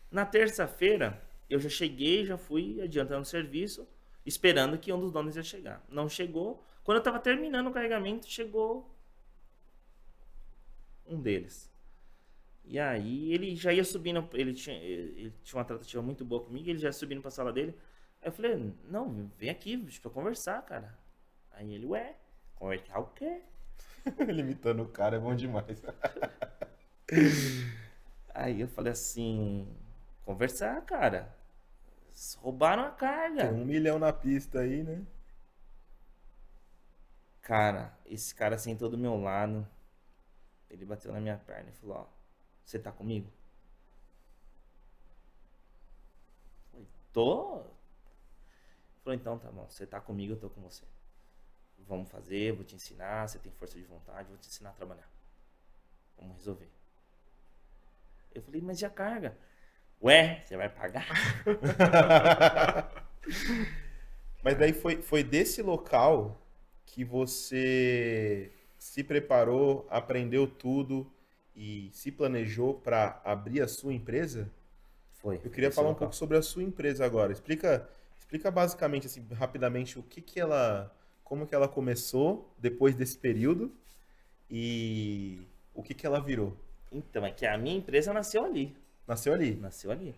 Na terça-feira, eu já cheguei, já fui adiantando o serviço, esperando que um dos donos ia chegar. Não chegou. Quando eu estava terminando o carregamento, chegou um deles. E aí ele já ia subindo, ele tinha, ele tinha uma tratativa muito boa comigo, ele já ia subindo para a sala dele. Aí eu falei, não, vem aqui para tipo, conversar, cara. Aí ele, ué, cortar é é o quê? Limitando o cara é bom demais. Aí eu falei assim, conversar, cara. roubaram a carga. Tem um milhão na pista aí, né? Cara, esse cara sentou do meu lado. Ele bateu na minha perna e falou, ó, você tá comigo? falei, tô. falou, então tá bom, você tá comigo, eu tô com você vamos fazer, vou te ensinar, você tem força de vontade, vou te ensinar a trabalhar. Vamos resolver. Eu falei, mas e a carga? Ué, você vai pagar? mas daí foi, foi desse local que você se preparou, aprendeu tudo e se planejou para abrir a sua empresa? Foi. Eu queria falar local. um pouco sobre a sua empresa agora. Explica, explica basicamente, assim, rapidamente, o que, que ela como que ela começou depois desse período e o que que ela virou. Então, é que a minha empresa nasceu ali. Nasceu ali? Nasceu ali.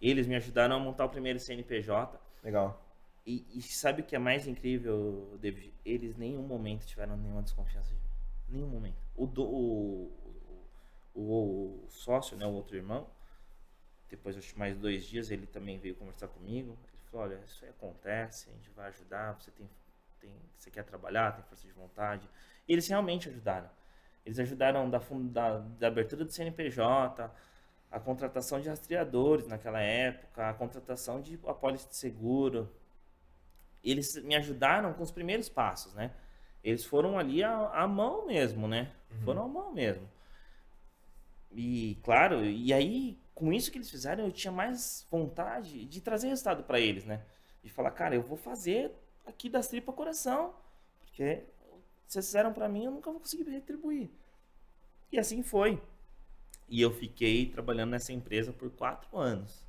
Eles me ajudaram a montar o primeiro CNPJ. Legal. E, e sabe o que é mais incrível, David? Eles em nenhum momento tiveram nenhuma desconfiança de mim. Nenhum momento. O, do, o, o, o sócio, né, o outro irmão, depois acho mais dois dias ele também veio conversar comigo. Ele falou, olha, isso aí acontece, a gente vai ajudar, você tem tem, você quer trabalhar, tem força de vontade. E eles realmente ajudaram. Eles ajudaram da, da, da abertura do CNPJ, a contratação de rastreadores naquela época, a contratação de apólice de seguro. Eles me ajudaram com os primeiros passos, né? Eles foram ali à, mão mesmo, né? Uhum. Foram à mão mesmo. E claro, e aí com isso que eles fizeram, eu tinha mais vontade de trazer resultado para eles, né? De falar, cara, eu vou fazer aqui das tripas coração, porque vocês fizeram para mim, eu nunca vou conseguir retribuir. E assim foi. E eu fiquei trabalhando nessa empresa por quatro anos.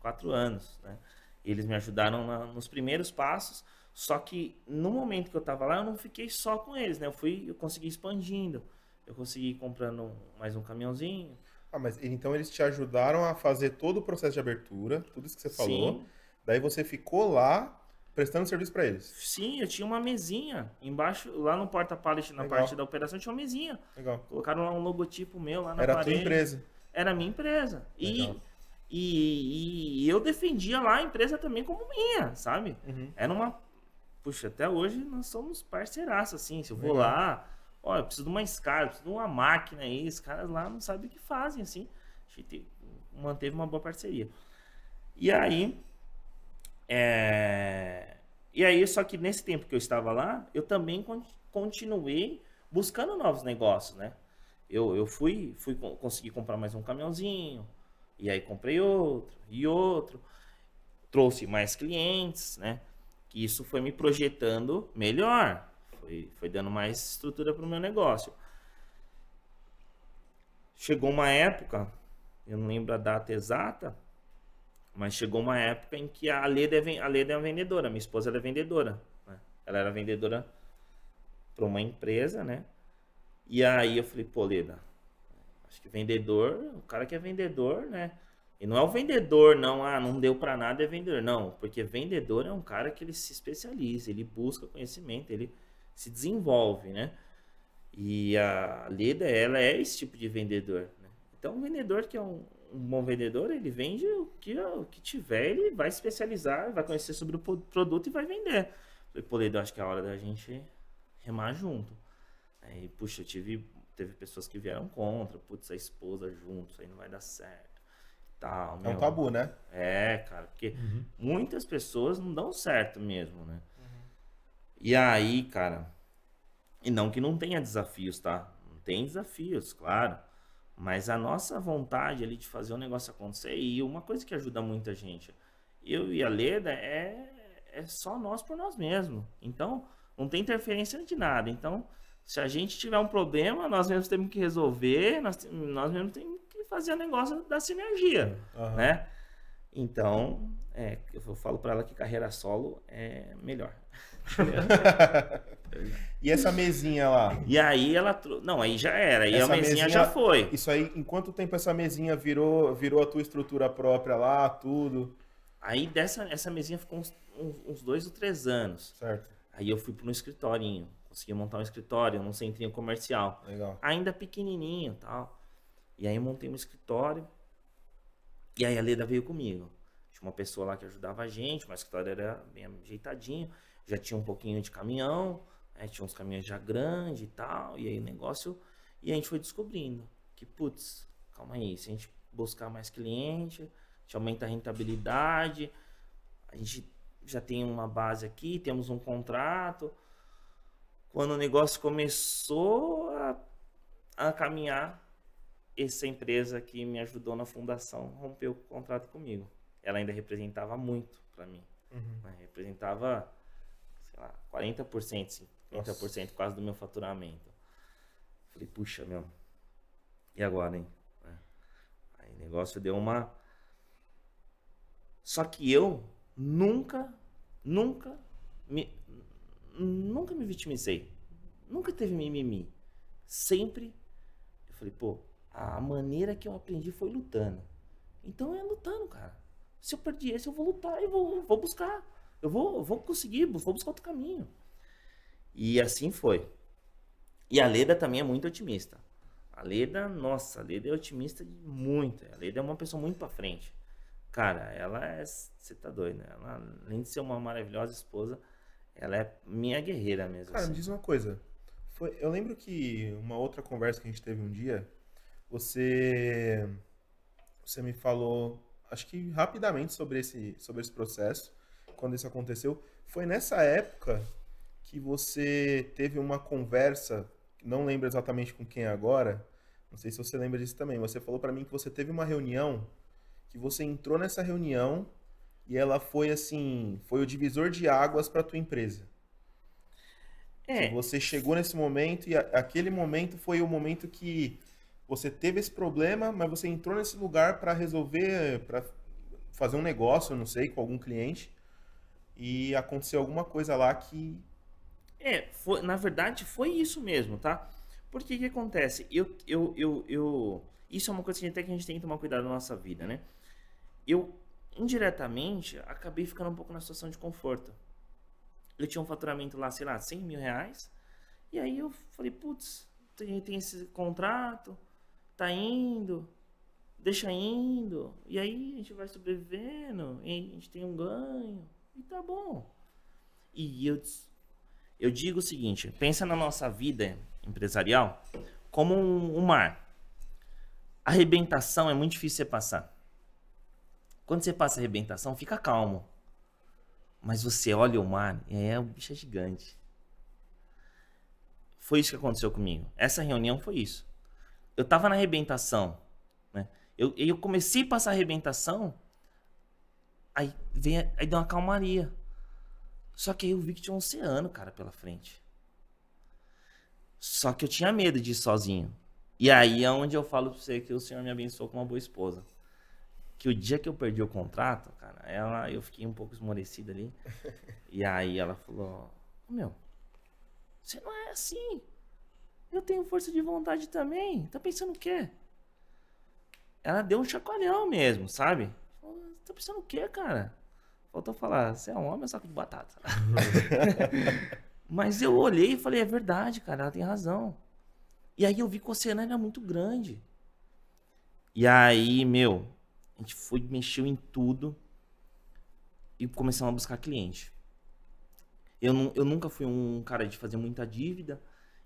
quatro anos, né? Eles me ajudaram na, nos primeiros passos, só que no momento que eu estava lá, eu não fiquei só com eles, né? Eu fui, eu consegui expandindo. Eu consegui comprando mais um caminhãozinho. Ah, mas então eles te ajudaram a fazer todo o processo de abertura, tudo isso que você falou. Sim. Daí você ficou lá prestando serviço para eles. Sim, eu tinha uma mesinha embaixo, lá no porta-pallet, na Legal. parte da operação, tinha uma mesinha. Legal. Colocaram lá um logotipo meu lá na Era parede. Era tua empresa. Era minha empresa. E e, e, eu defendia lá a empresa também como minha, sabe? Uhum. Era uma. Puxa, até hoje nós somos parceiraços, assim. Se eu vou lá, ó, eu preciso de uma escada, preciso de uma máquina aí, os caras lá não sabem o que fazem, assim. A gente manteve uma boa parceria. E aí, é... E aí, só que nesse tempo que eu estava lá, eu também continuei buscando novos negócios, né? Eu, eu fui, fui conseguir comprar mais um caminhãozinho, e aí comprei outro, e outro. Trouxe mais clientes, né? Que isso foi me projetando melhor, foi, foi dando mais estrutura para o meu negócio. Chegou uma época, eu não lembro a data exata, mas chegou uma época em que a Leda é, a Leda é uma vendedora, minha esposa é vendedora. Né? Ela era vendedora para uma empresa, né? E aí eu falei, pô, Leda, acho que vendedor, o cara que é vendedor, né? E não é o vendedor, não, ah, não deu para nada, é vendedor. Não, porque vendedor é um cara que ele se especializa, ele busca conhecimento, ele se desenvolve, né? E a Leda, ela é esse tipo de vendedor. Né? Então, um vendedor que é um, um bom vendedor, ele vende o que, o que tiver, ele vai especializar, vai conhecer sobre o produto e vai vender. Eu falei, acho que é a hora da gente remar junto. Aí, puxa, tive, teve pessoas que vieram contra, putz, a esposa junto, isso aí não vai dar certo. Tal, meu, é um tabu, né? É, cara, porque uhum. muitas pessoas não dão certo mesmo, né? Uhum. E aí, cara, e não que não tenha desafios, tá? Não tem desafios, claro. Mas a nossa vontade ali de fazer o negócio acontecer, e uma coisa que ajuda muita gente, eu e a Leda, é, é só nós por nós mesmos. Então, não tem interferência de nada. Então, se a gente tiver um problema, nós mesmos temos que resolver, nós, nós mesmos temos que fazer o negócio da sinergia, uhum. né? Então, é, eu falo para ela que carreira solo é melhor. e essa mesinha lá? E aí ela. Não, aí já era. Aí a mesinha, mesinha, já foi. Isso aí, em quanto tempo essa mesinha virou, virou a tua estrutura própria lá, tudo? Aí dessa, essa mesinha ficou uns, uns dois ou três anos. Certo. Aí eu fui para um escritorinho. Consegui montar um escritório num centrinho comercial. Legal. Ainda pequenininho tal. E aí montei um escritório. E aí a Leda veio comigo. Tinha uma pessoa lá que ajudava a gente, mas o escritório era bem ajeitadinho já tinha um pouquinho de caminhão, né, tinha uns caminhões já grandes e tal, e aí negócio. E a gente foi descobrindo que, putz, calma aí, se a gente buscar mais cliente, a gente aumenta a rentabilidade, a gente já tem uma base aqui, temos um contrato. Quando o negócio começou a, a caminhar, essa empresa que me ajudou na fundação rompeu o contrato comigo. Ela ainda representava muito para mim. Uhum. Né? Representava sei lá, 40%, 50% quase do meu faturamento. Falei, puxa, meu, e agora, hein? É. Aí o negócio deu uma. Só que eu nunca, nunca me. Nunca me vitimizei. Nunca teve mimimi. Sempre eu falei, pô, a maneira que eu aprendi foi lutando. Então é lutando, cara. Se eu perdi esse, eu vou lutar e vou, vou buscar. Eu vou, vou conseguir, vou buscar outro caminho. E assim foi. E a Leda também é muito otimista. A Leda, nossa, a Leda é otimista de muito. A Leda é uma pessoa muito pra frente. Cara, ela é. Você tá doido, né? Ela, além de ser uma maravilhosa esposa, ela é minha guerreira mesmo. Cara, assim. me diz uma coisa. Foi, eu lembro que uma outra conversa que a gente teve um dia, você. Você me falou, acho que rapidamente, sobre esse, sobre esse processo quando isso aconteceu, foi nessa época que você teve uma conversa, não lembro exatamente com quem agora, não sei se você lembra disso também, você falou para mim que você teve uma reunião, que você entrou nessa reunião e ela foi assim, foi o divisor de águas para tua empresa. É. Que você chegou nesse momento e a, aquele momento foi o momento que você teve esse problema, mas você entrou nesse lugar para resolver, para fazer um negócio, não sei, com algum cliente e aconteceu alguma coisa lá que. É, foi, na verdade foi isso mesmo, tá? Porque que acontece? Eu, eu, eu, eu, isso é uma coisa que até que a gente tem que tomar cuidado na nossa vida, né? Eu, indiretamente, acabei ficando um pouco na situação de conforto. Eu tinha um faturamento lá, sei lá, 100 mil reais. E aí eu falei, putz, tem, tem esse contrato, tá indo, deixa indo. E aí a gente vai sobrevivendo, a gente tem um ganho. E tá bom. E eu, eu digo o seguinte: pensa na nossa vida empresarial como um, um mar. A arrebentação é muito difícil você passar. Quando você passa a arrebentação, fica calmo. Mas você olha o mar e é o bicho é gigante. Foi isso que aconteceu comigo. Essa reunião foi isso. Eu tava na arrebentação. Né? Eu, eu comecei a passar a arrebentação Aí, vem, aí deu uma calmaria. Só que aí eu vi que tinha um oceano, cara, pela frente. Só que eu tinha medo de ir sozinho. E aí é onde eu falo pra você que o Senhor me abençoou com uma boa esposa. Que o dia que eu perdi o contrato, cara, ela, eu fiquei um pouco esmorecido ali. E aí ela falou: Meu, você não é assim. Eu tenho força de vontade também. Tá pensando o quê? Ela deu um chacoalhão mesmo, sabe? Tá pensando o quê, cara? Faltou falar, você é um homem ou saco de batata? Mas eu olhei e falei, é verdade, cara, ela tem razão. E aí eu vi que o oceano era muito grande. E aí, meu, a gente foi, mexeu em tudo e começamos a buscar cliente. Eu, não, eu nunca fui um cara de fazer muita dívida,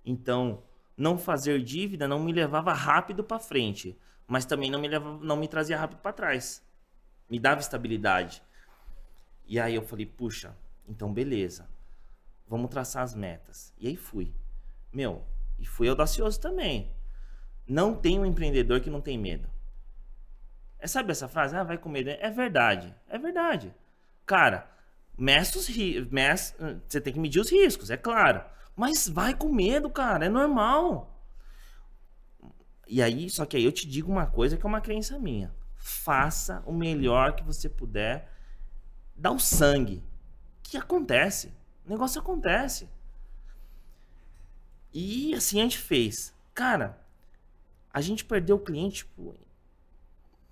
então não fazer dívida não me levava rápido para frente, mas também não me, levava, não me trazia rápido para trás me dava estabilidade. E aí eu falei, puxa, então beleza, vamos traçar as metas. E aí fui. Meu, e fui audacioso também. Não tem um empreendedor que não tem medo. É, sabe essa frase? Ah, vai com medo. É verdade, é verdade. Cara, meça os você tem que medir os riscos, é claro. Mas vai com medo, cara, é normal. E aí, só que aí eu te digo uma coisa que é uma crença minha faça o melhor que você puder, dá o sangue. Que acontece. O negócio acontece. E assim a gente fez. Cara, a gente perdeu o cliente, tipo,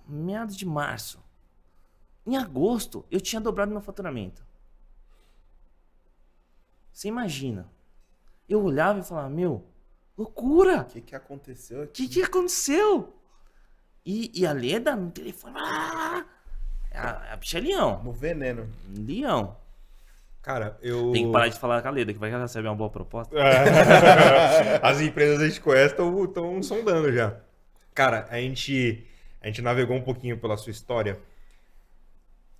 meados de março. Em agosto, eu tinha dobrado meu faturamento. Você imagina. Eu olhava e falava, meu, loucura! O que, que aconteceu aqui? O que, que aconteceu? E, e a Leda no telefone. Ah! É a, bicha é leão. No veneno. Leão. Cara, eu. Tem que parar de falar com a Leda, que vai receber uma boa proposta. É. As empresas a gente conhece estão sondando já. Cara, a gente, a gente navegou um pouquinho pela sua história.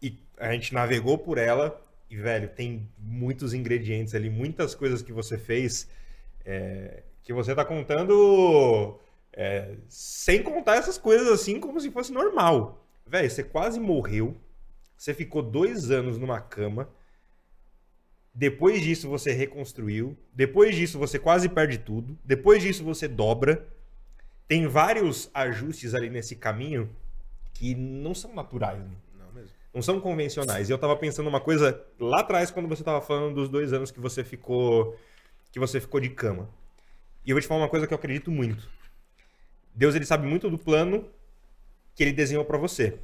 E a gente navegou por ela. E, velho, tem muitos ingredientes ali, muitas coisas que você fez. É, que você tá contando é, sem contar essas coisas assim como se fosse normal. Velho, você quase morreu. Você ficou dois anos numa cama. Depois disso você reconstruiu. Depois disso você quase perde tudo. Depois disso você dobra. Tem vários ajustes ali nesse caminho que não são naturais. Né? Não, não, são convencionais. E eu tava pensando uma coisa lá atrás quando você tava falando dos dois anos que você ficou que você ficou de cama. E eu vou te falar uma coisa que eu acredito muito. Deus ele sabe muito do plano que ele desenhou para você.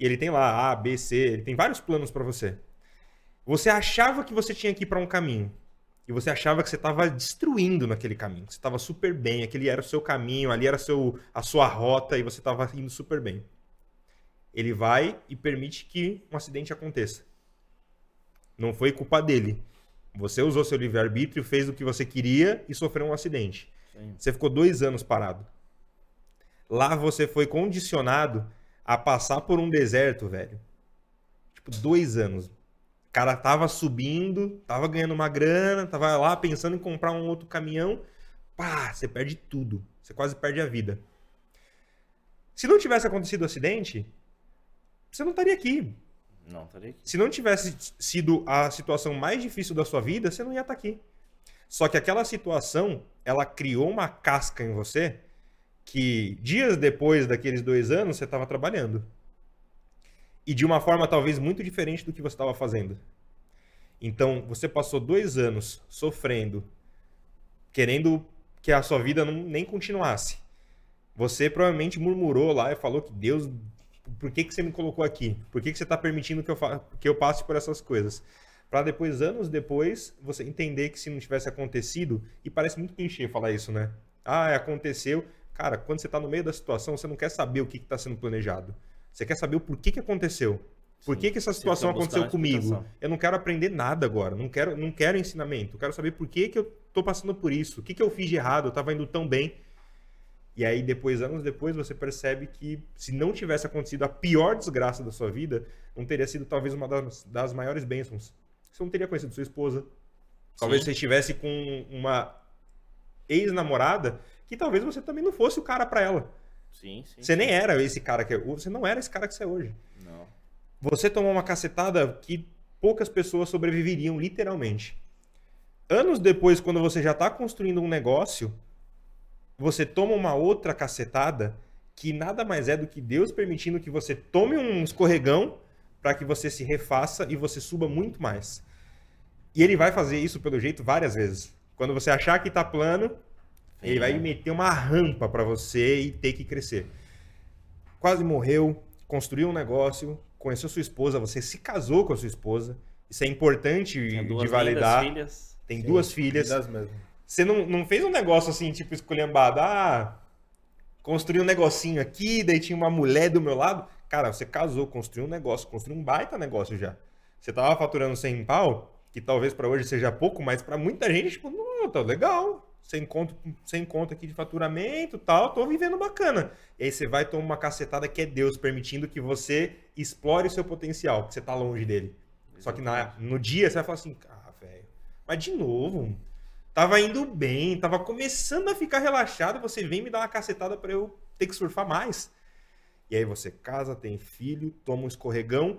E ele tem lá A, B, C, ele tem vários planos para você. Você achava que você tinha que ir para um caminho. E você achava que você estava destruindo naquele caminho, que você estava super bem, aquele era o seu caminho, ali era seu, a sua rota e você estava indo super bem. Ele vai e permite que um acidente aconteça. Não foi culpa dele. Você usou seu livre-arbítrio, fez o que você queria e sofreu um acidente. Sim. Você ficou dois anos parado. Lá você foi condicionado a passar por um deserto, velho. Tipo, dois anos. O cara tava subindo, tava ganhando uma grana, tava lá pensando em comprar um outro caminhão. Pá, você perde tudo. Você quase perde a vida. Se não tivesse acontecido o acidente, você não estaria aqui. Não estaria aqui. Se não tivesse sido a situação mais difícil da sua vida, você não ia estar aqui. Só que aquela situação, ela criou uma casca em você que dias depois daqueles dois anos você estava trabalhando. E de uma forma talvez muito diferente do que você estava fazendo. Então, você passou dois anos sofrendo, querendo que a sua vida não, nem continuasse. Você provavelmente murmurou lá e falou que Deus, por que, que você me colocou aqui? Por que, que você está permitindo que eu, que eu passe por essas coisas? Para depois, anos depois, você entender que se não tivesse acontecido, e parece muito clichê falar isso, né? Ah, aconteceu, Cara, quando você está no meio da situação, você não quer saber o que está sendo planejado. Você quer saber o porquê que aconteceu. Por que, que essa situação aconteceu comigo? Eu não quero aprender nada agora, não quero, não quero ensinamento. Eu quero saber por que, que eu estou passando por isso, o que, que eu fiz de errado, eu estava indo tão bem. E aí, depois, anos depois, você percebe que se não tivesse acontecido a pior desgraça da sua vida, não teria sido talvez uma das, das maiores bênçãos. Você não teria conhecido sua esposa. Talvez Sim. você estivesse com uma ex-namorada que talvez você também não fosse o cara para ela. Sim, sim. Você sim. nem era esse cara que você não era esse cara que você é hoje. Não. Você tomou uma cacetada que poucas pessoas sobreviveriam literalmente. Anos depois, quando você já está construindo um negócio, você toma uma outra cacetada que nada mais é do que Deus permitindo que você tome um escorregão para que você se refaça e você suba muito mais. E ele vai fazer isso pelo jeito várias vezes. Quando você achar que está plano, ele vai é. meter uma rampa para você e ter que crescer. Quase morreu, construiu um negócio, conheceu sua esposa, você se casou com a sua esposa. Isso é importante de validar. Filhas. Tem Sim, duas filhas. Você não, não fez um negócio assim, tipo, esculhambado. Ah, construí um negocinho aqui, daí tinha uma mulher do meu lado. Cara, você casou, construiu um negócio, construiu um baita negócio já. Você tava faturando 100 pau, que talvez para hoje seja pouco, mas para muita gente, tipo, não, tá legal sem conta, sem conto aqui de faturamento tal, tô vivendo bacana. E aí você vai tomar uma cacetada que é Deus permitindo que você explore o seu potencial, porque você tá longe dele. Exatamente. Só que na, no dia você vai falar assim, ah, velho, mas de novo, tava indo bem, tava começando a ficar relaxado, você vem me dar uma cacetada para eu ter que surfar mais. E aí você casa, tem filho, toma um escorregão,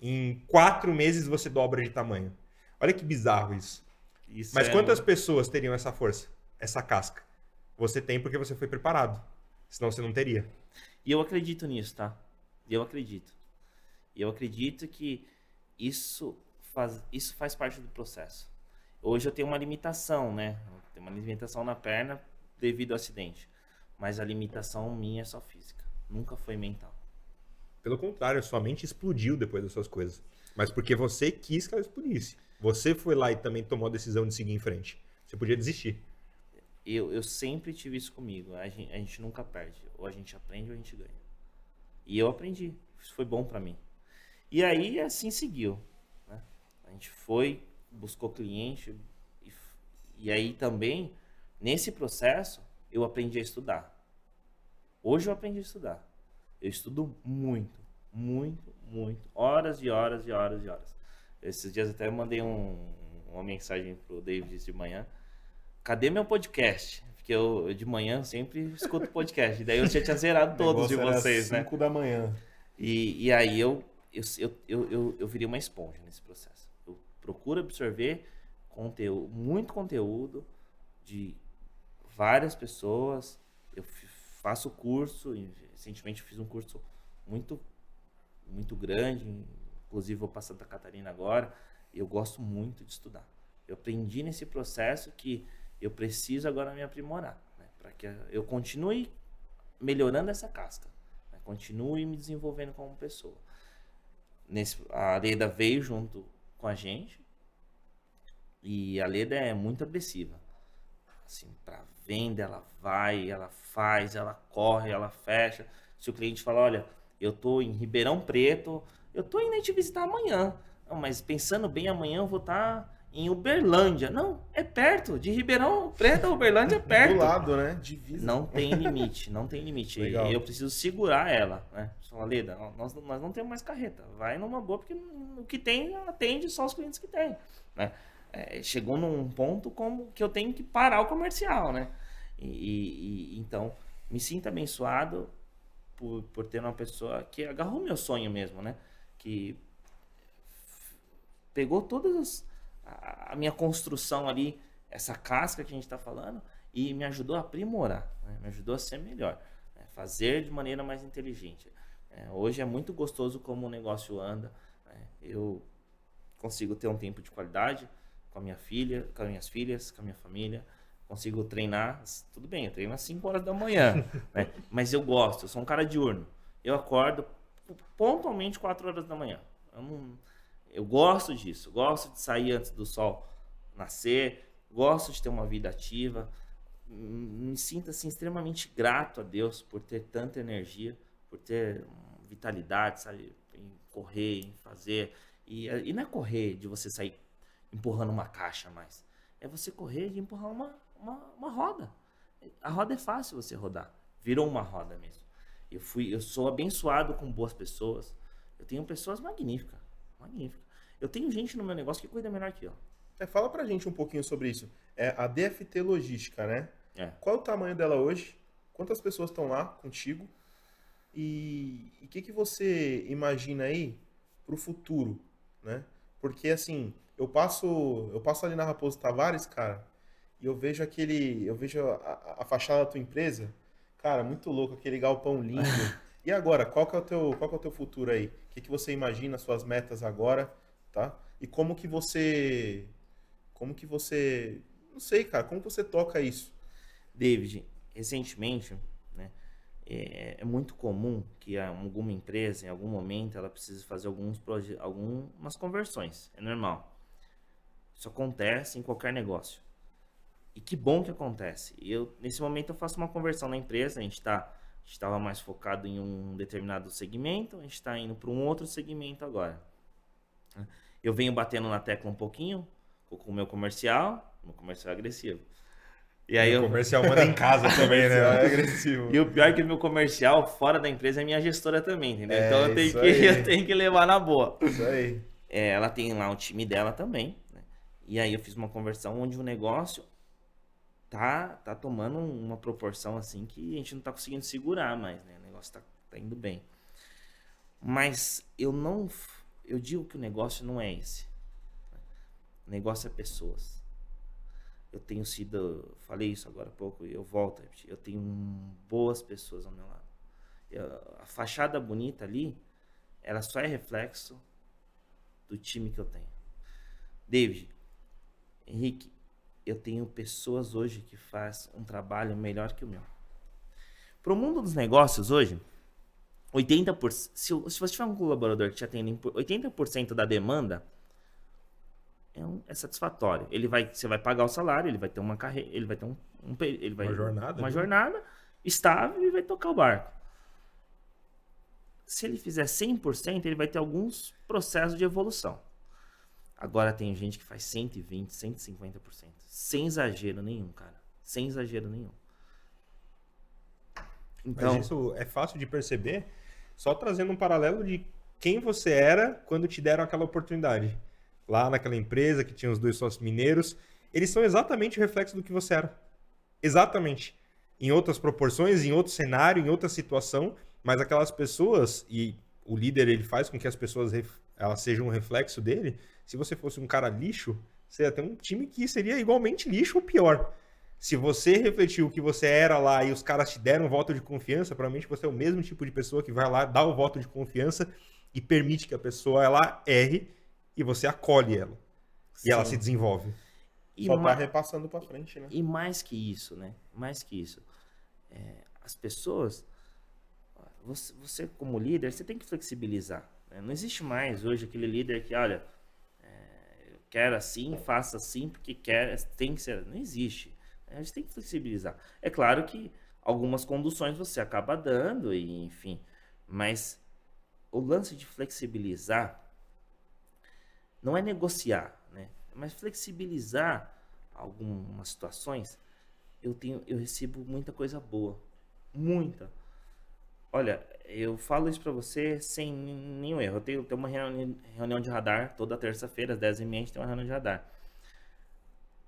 em quatro meses você dobra de tamanho. Olha que bizarro isso. isso Mas é... quantas pessoas teriam essa força? essa casca. Você tem porque você foi preparado. Senão você não teria. E eu acredito nisso, tá? Eu acredito. Eu acredito que isso faz, isso faz parte do processo. Hoje eu tenho uma limitação, né? Tem uma limitação na perna devido ao acidente. Mas a limitação minha é só física. Nunca foi mental. Pelo contrário, sua mente explodiu depois das suas coisas. Mas porque você quis que ela explodisse. Você foi lá e também tomou a decisão de seguir em frente. Você podia desistir. Eu, eu sempre tive isso comigo. A gente, a gente nunca perde. Ou a gente aprende ou a gente ganha. E eu aprendi. Isso foi bom para mim. E aí assim seguiu. Né? A gente foi, buscou cliente. E, e aí também, nesse processo, eu aprendi a estudar. Hoje eu aprendi a estudar. Eu estudo muito, muito, muito. Horas e horas e horas e horas. Esses dias até mandei um, uma mensagem pro David de manhã cadê meu podcast? Porque eu, de manhã sempre escuto podcast. daí eu já tinha zerado todos de vocês, era 5 né? da manhã. E, e aí eu, eu, eu, eu, eu, eu virei uma esponja nesse processo. Eu procuro absorver conteúdo, muito conteúdo de várias pessoas. Eu faço curso, recentemente fiz um curso muito, muito grande, inclusive vou para Santa Catarina agora. Eu gosto muito de estudar. Eu aprendi nesse processo que eu preciso agora me aprimorar, né? para que eu continue melhorando essa casca, né? continue me desenvolvendo como pessoa. Nesse, a Leda veio junto com a gente e a Leda é muito agressiva. Assim, para venda, ela vai, ela faz, ela corre, ela fecha. Se o cliente fala, olha, eu tô em Ribeirão Preto, eu tô indo te visitar amanhã. Não, mas pensando bem, amanhã eu vou estar tá em Uberlândia. Não, é perto. De Ribeirão Preto a Uberlândia é perto. Do lado, né? Divisa. Não tem limite, não tem limite. Legal. Eu preciso segurar ela, né? Falar, Leda, nós, nós não temos mais carreta. Vai numa boa, porque o que tem, atende só os clientes que tem. Né? É, chegou num ponto como que eu tenho que parar o comercial, né? E, e, então, me sinto abençoado por, por ter uma pessoa que agarrou meu sonho mesmo, né? Que pegou todas as a, minha construção ali, essa casca que a gente está falando, e me ajudou a aprimorar, né? me ajudou a ser melhor, né? fazer de maneira mais inteligente. É, hoje é muito gostoso como o negócio anda. Né? Eu consigo ter um tempo de qualidade com a minha filha, com as minhas filhas, com a minha família. Consigo treinar, tudo bem, eu treino às 5 horas da manhã, né? mas eu gosto, eu sou um cara diurno. Eu acordo pontualmente 4 horas da manhã. Eu não, eu gosto disso, gosto de sair antes do sol nascer, gosto de ter uma vida ativa. Me sinto assim extremamente grato a Deus por ter tanta energia, por ter vitalidade, sabe, em correr, em fazer. E, e não é correr de você sair empurrando uma caixa mais. É você correr de empurrar uma, uma, uma roda. A roda é fácil você rodar. Virou uma roda mesmo. Eu fui, eu sou abençoado com boas pessoas. Eu tenho pessoas magníficas, magníficas. Eu tenho gente no meu negócio que cuida melhor que eu. É, fala pra gente um pouquinho sobre isso. É a DFT Logística, né? É. Qual é o tamanho dela hoje? Quantas pessoas estão lá contigo? E o que, que você imagina aí pro futuro, né? Porque assim, eu passo, eu passo ali na Raposo Tavares, cara, e eu vejo aquele, eu vejo a, a fachada da tua empresa, cara, muito louco, aquele galpão lindo. e agora, qual que é o teu, qual que é o teu futuro aí? O que, que você imagina, suas metas agora? tá? E como que você como que você, não sei, cara, como você toca isso? David, recentemente, né, é, é muito comum que alguma empresa, em algum momento, ela precise fazer alguns algumas conversões, é normal. Isso acontece em qualquer negócio. E que bom que acontece. Eu nesse momento eu faço uma conversão na empresa, a gente está estava mais focado em um determinado segmento, a gente está indo para um outro segmento agora. Né eu venho batendo na tecla um pouquinho com o meu comercial, meu comercial é agressivo. E aí o eu... comercial manda em casa também, né? É agressivo. E o pior é que o meu comercial fora da empresa é minha gestora também, entendeu? É, então eu tenho, que, eu tenho que levar na boa. Isso aí. É, ela tem lá um time dela também. Né? E aí eu fiz uma conversão onde o negócio tá, tá tomando uma proporção assim que a gente não tá conseguindo segurar mais, né? O negócio tá, tá indo bem. Mas eu não eu digo que o negócio não é esse. Né? O negócio é pessoas. Eu tenho sido, falei isso agora há pouco, eu volto a repetir, eu tenho boas pessoas ao meu lado. Eu, a fachada bonita ali, ela só é reflexo do time que eu tenho. David, Henrique, eu tenho pessoas hoje que faz um trabalho melhor que o meu. Para o mundo dos negócios hoje, 80%. Se, se você tiver um colaborador que te atende 80% da demanda, é, um, é, satisfatório. Ele vai, você vai pagar o salário, ele vai ter uma carreira, ele vai ter um, um ele vai uma jornada, uma né? jornada estável e vai tocar o barco. Se ele fizer 100%, ele vai ter alguns processos de evolução. Agora tem gente que faz 120, 150%, sem exagero nenhum, cara. Sem exagero nenhum. Então, Mas isso é fácil de perceber só trazendo um paralelo de quem você era quando te deram aquela oportunidade. Lá naquela empresa que tinha os dois sócios mineiros, eles são exatamente o reflexo do que você era. Exatamente. Em outras proporções, em outro cenário, em outra situação, mas aquelas pessoas e o líder ele faz com que as pessoas elas sejam um reflexo dele. Se você fosse um cara lixo, você ia ter um time que seria igualmente lixo ou pior. Se você refletiu o que você era lá e os caras te deram um voto de confiança, provavelmente você é o mesmo tipo de pessoa que vai lá, dá o voto de confiança e permite que a pessoa ela erre e você acolhe ela. Sim. E ela se desenvolve. E Só tá mais... repassando para frente, né? E mais que isso, né? Mais que isso. É, as pessoas, você, você, como líder, você tem que flexibilizar. Né? Não existe mais hoje aquele líder que, olha, é, eu quero assim, faça assim, porque quer, tem que ser. Não existe. A gente tem que flexibilizar. É claro que algumas conduções você acaba dando, e, enfim, mas o lance de flexibilizar não é negociar, né? Mas flexibilizar algumas situações, eu tenho, eu recebo muita coisa boa, muita. Olha, eu falo isso para você sem nenhum erro. Eu tenho, tenho uma reuni reunião de radar toda terça-feira às 10h30, a gente tem uma reunião de radar.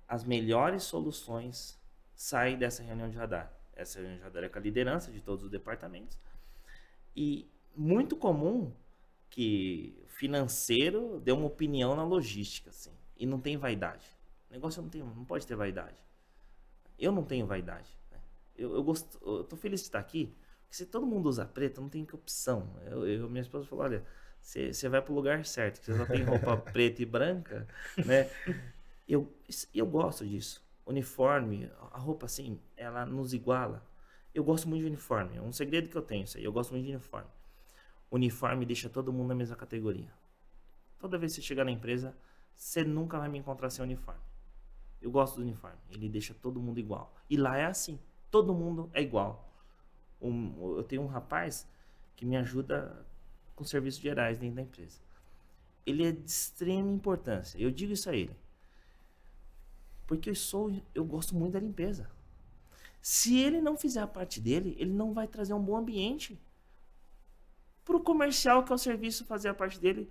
As melhores soluções sai dessa reunião de radar. Essa reunião de radar é com a liderança de todos os departamentos. E muito comum que financeiro dê uma opinião na logística, assim. E não tem vaidade. O negócio não, tem, não pode ter vaidade. Eu não tenho vaidade. Né? Eu, eu, gosto, eu tô feliz de estar aqui, porque se todo mundo usa preto, não tem que opção. Eu, eu, minha esposa falou, olha, você vai pro lugar certo, que você só tem roupa preta e branca, né? Eu, eu gosto disso uniforme, a roupa assim, ela nos iguala. Eu gosto muito de uniforme, é um segredo que eu tenho isso aí, eu gosto muito de uniforme. Uniforme deixa todo mundo na mesma categoria. Toda vez que você chegar na empresa, você nunca vai me encontrar sem uniforme. Eu gosto do uniforme, ele deixa todo mundo igual. E lá é assim, todo mundo é igual. Um, eu tenho um rapaz que me ajuda com serviços gerais dentro da empresa. Ele é de extrema importância. Eu digo isso a ele. Porque eu sou, eu gosto muito da limpeza. Se ele não fizer a parte dele, ele não vai trazer um bom ambiente. Pro comercial, que é o serviço, fazer a parte dele.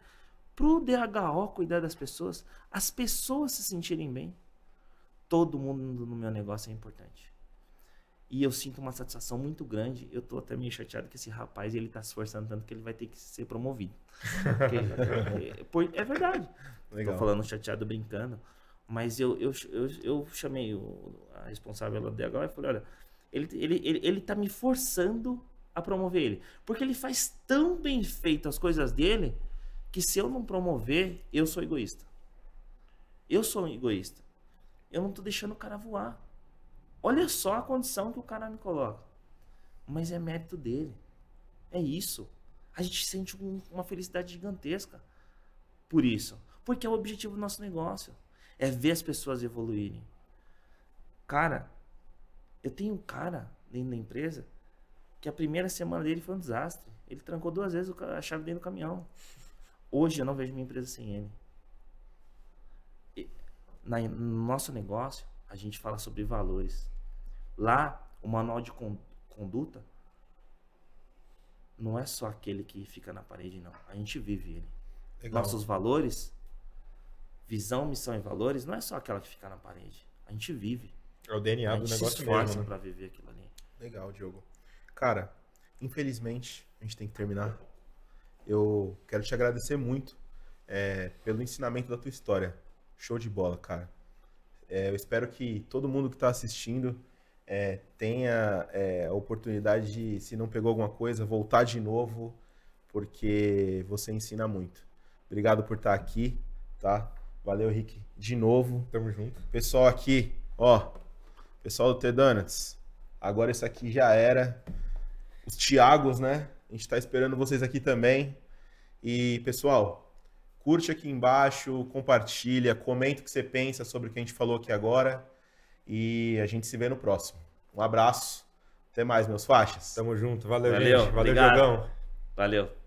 Pro DHO cuidar das pessoas, as pessoas se sentirem bem. Todo mundo no meu negócio é importante. E eu sinto uma satisfação muito grande. Eu estou até meio chateado que esse rapaz ele está se esforçando tanto que ele vai ter que ser promovido. Porque, é, é, é verdade. Estou falando chateado brincando. Mas eu, eu, eu, eu chamei o, a responsável da DH e falei, olha, ele, ele, ele, ele tá me forçando a promover ele. Porque ele faz tão bem feito as coisas dele que se eu não promover, eu sou egoísta. Eu sou um egoísta. Eu não tô deixando o cara voar. Olha só a condição que o cara me coloca. Mas é mérito dele. É isso. A gente sente um, uma felicidade gigantesca por isso. Porque é o objetivo do nosso negócio. É ver as pessoas evoluírem. Cara, eu tenho um cara dentro da empresa que a primeira semana dele foi um desastre. Ele trancou duas vezes a chave dentro do caminhão. Hoje eu não vejo minha empresa sem ele. E, na, no nosso negócio, a gente fala sobre valores. Lá, o manual de con conduta não é só aquele que fica na parede, não. A gente vive ele. Legal. Nossos valores visão, missão e valores não é só aquela que fica na parede. A gente vive. É o DNA do negócio se esforça mesmo, né? pra viver aquilo ali. Legal, Diogo. Cara, infelizmente, a gente tem que terminar. Eu quero te agradecer muito é, pelo ensinamento da tua história. Show de bola, cara. É, eu espero que todo mundo que está assistindo é, tenha é, a oportunidade de, se não pegou alguma coisa, voltar de novo, porque você ensina muito. Obrigado por estar tá aqui, tá? Valeu, Rick, de novo. Tamo junto. Pessoal aqui, ó. Pessoal do T-Donuts. Agora isso aqui já era. Os Tiagos, né? A gente tá esperando vocês aqui também. E, pessoal, curte aqui embaixo, compartilha, comenta o que você pensa sobre o que a gente falou aqui agora. E a gente se vê no próximo. Um abraço. Até mais, meus faixas. Tamo junto. Valeu, Valeu gente. Valeu, obrigado. Jogão. Valeu.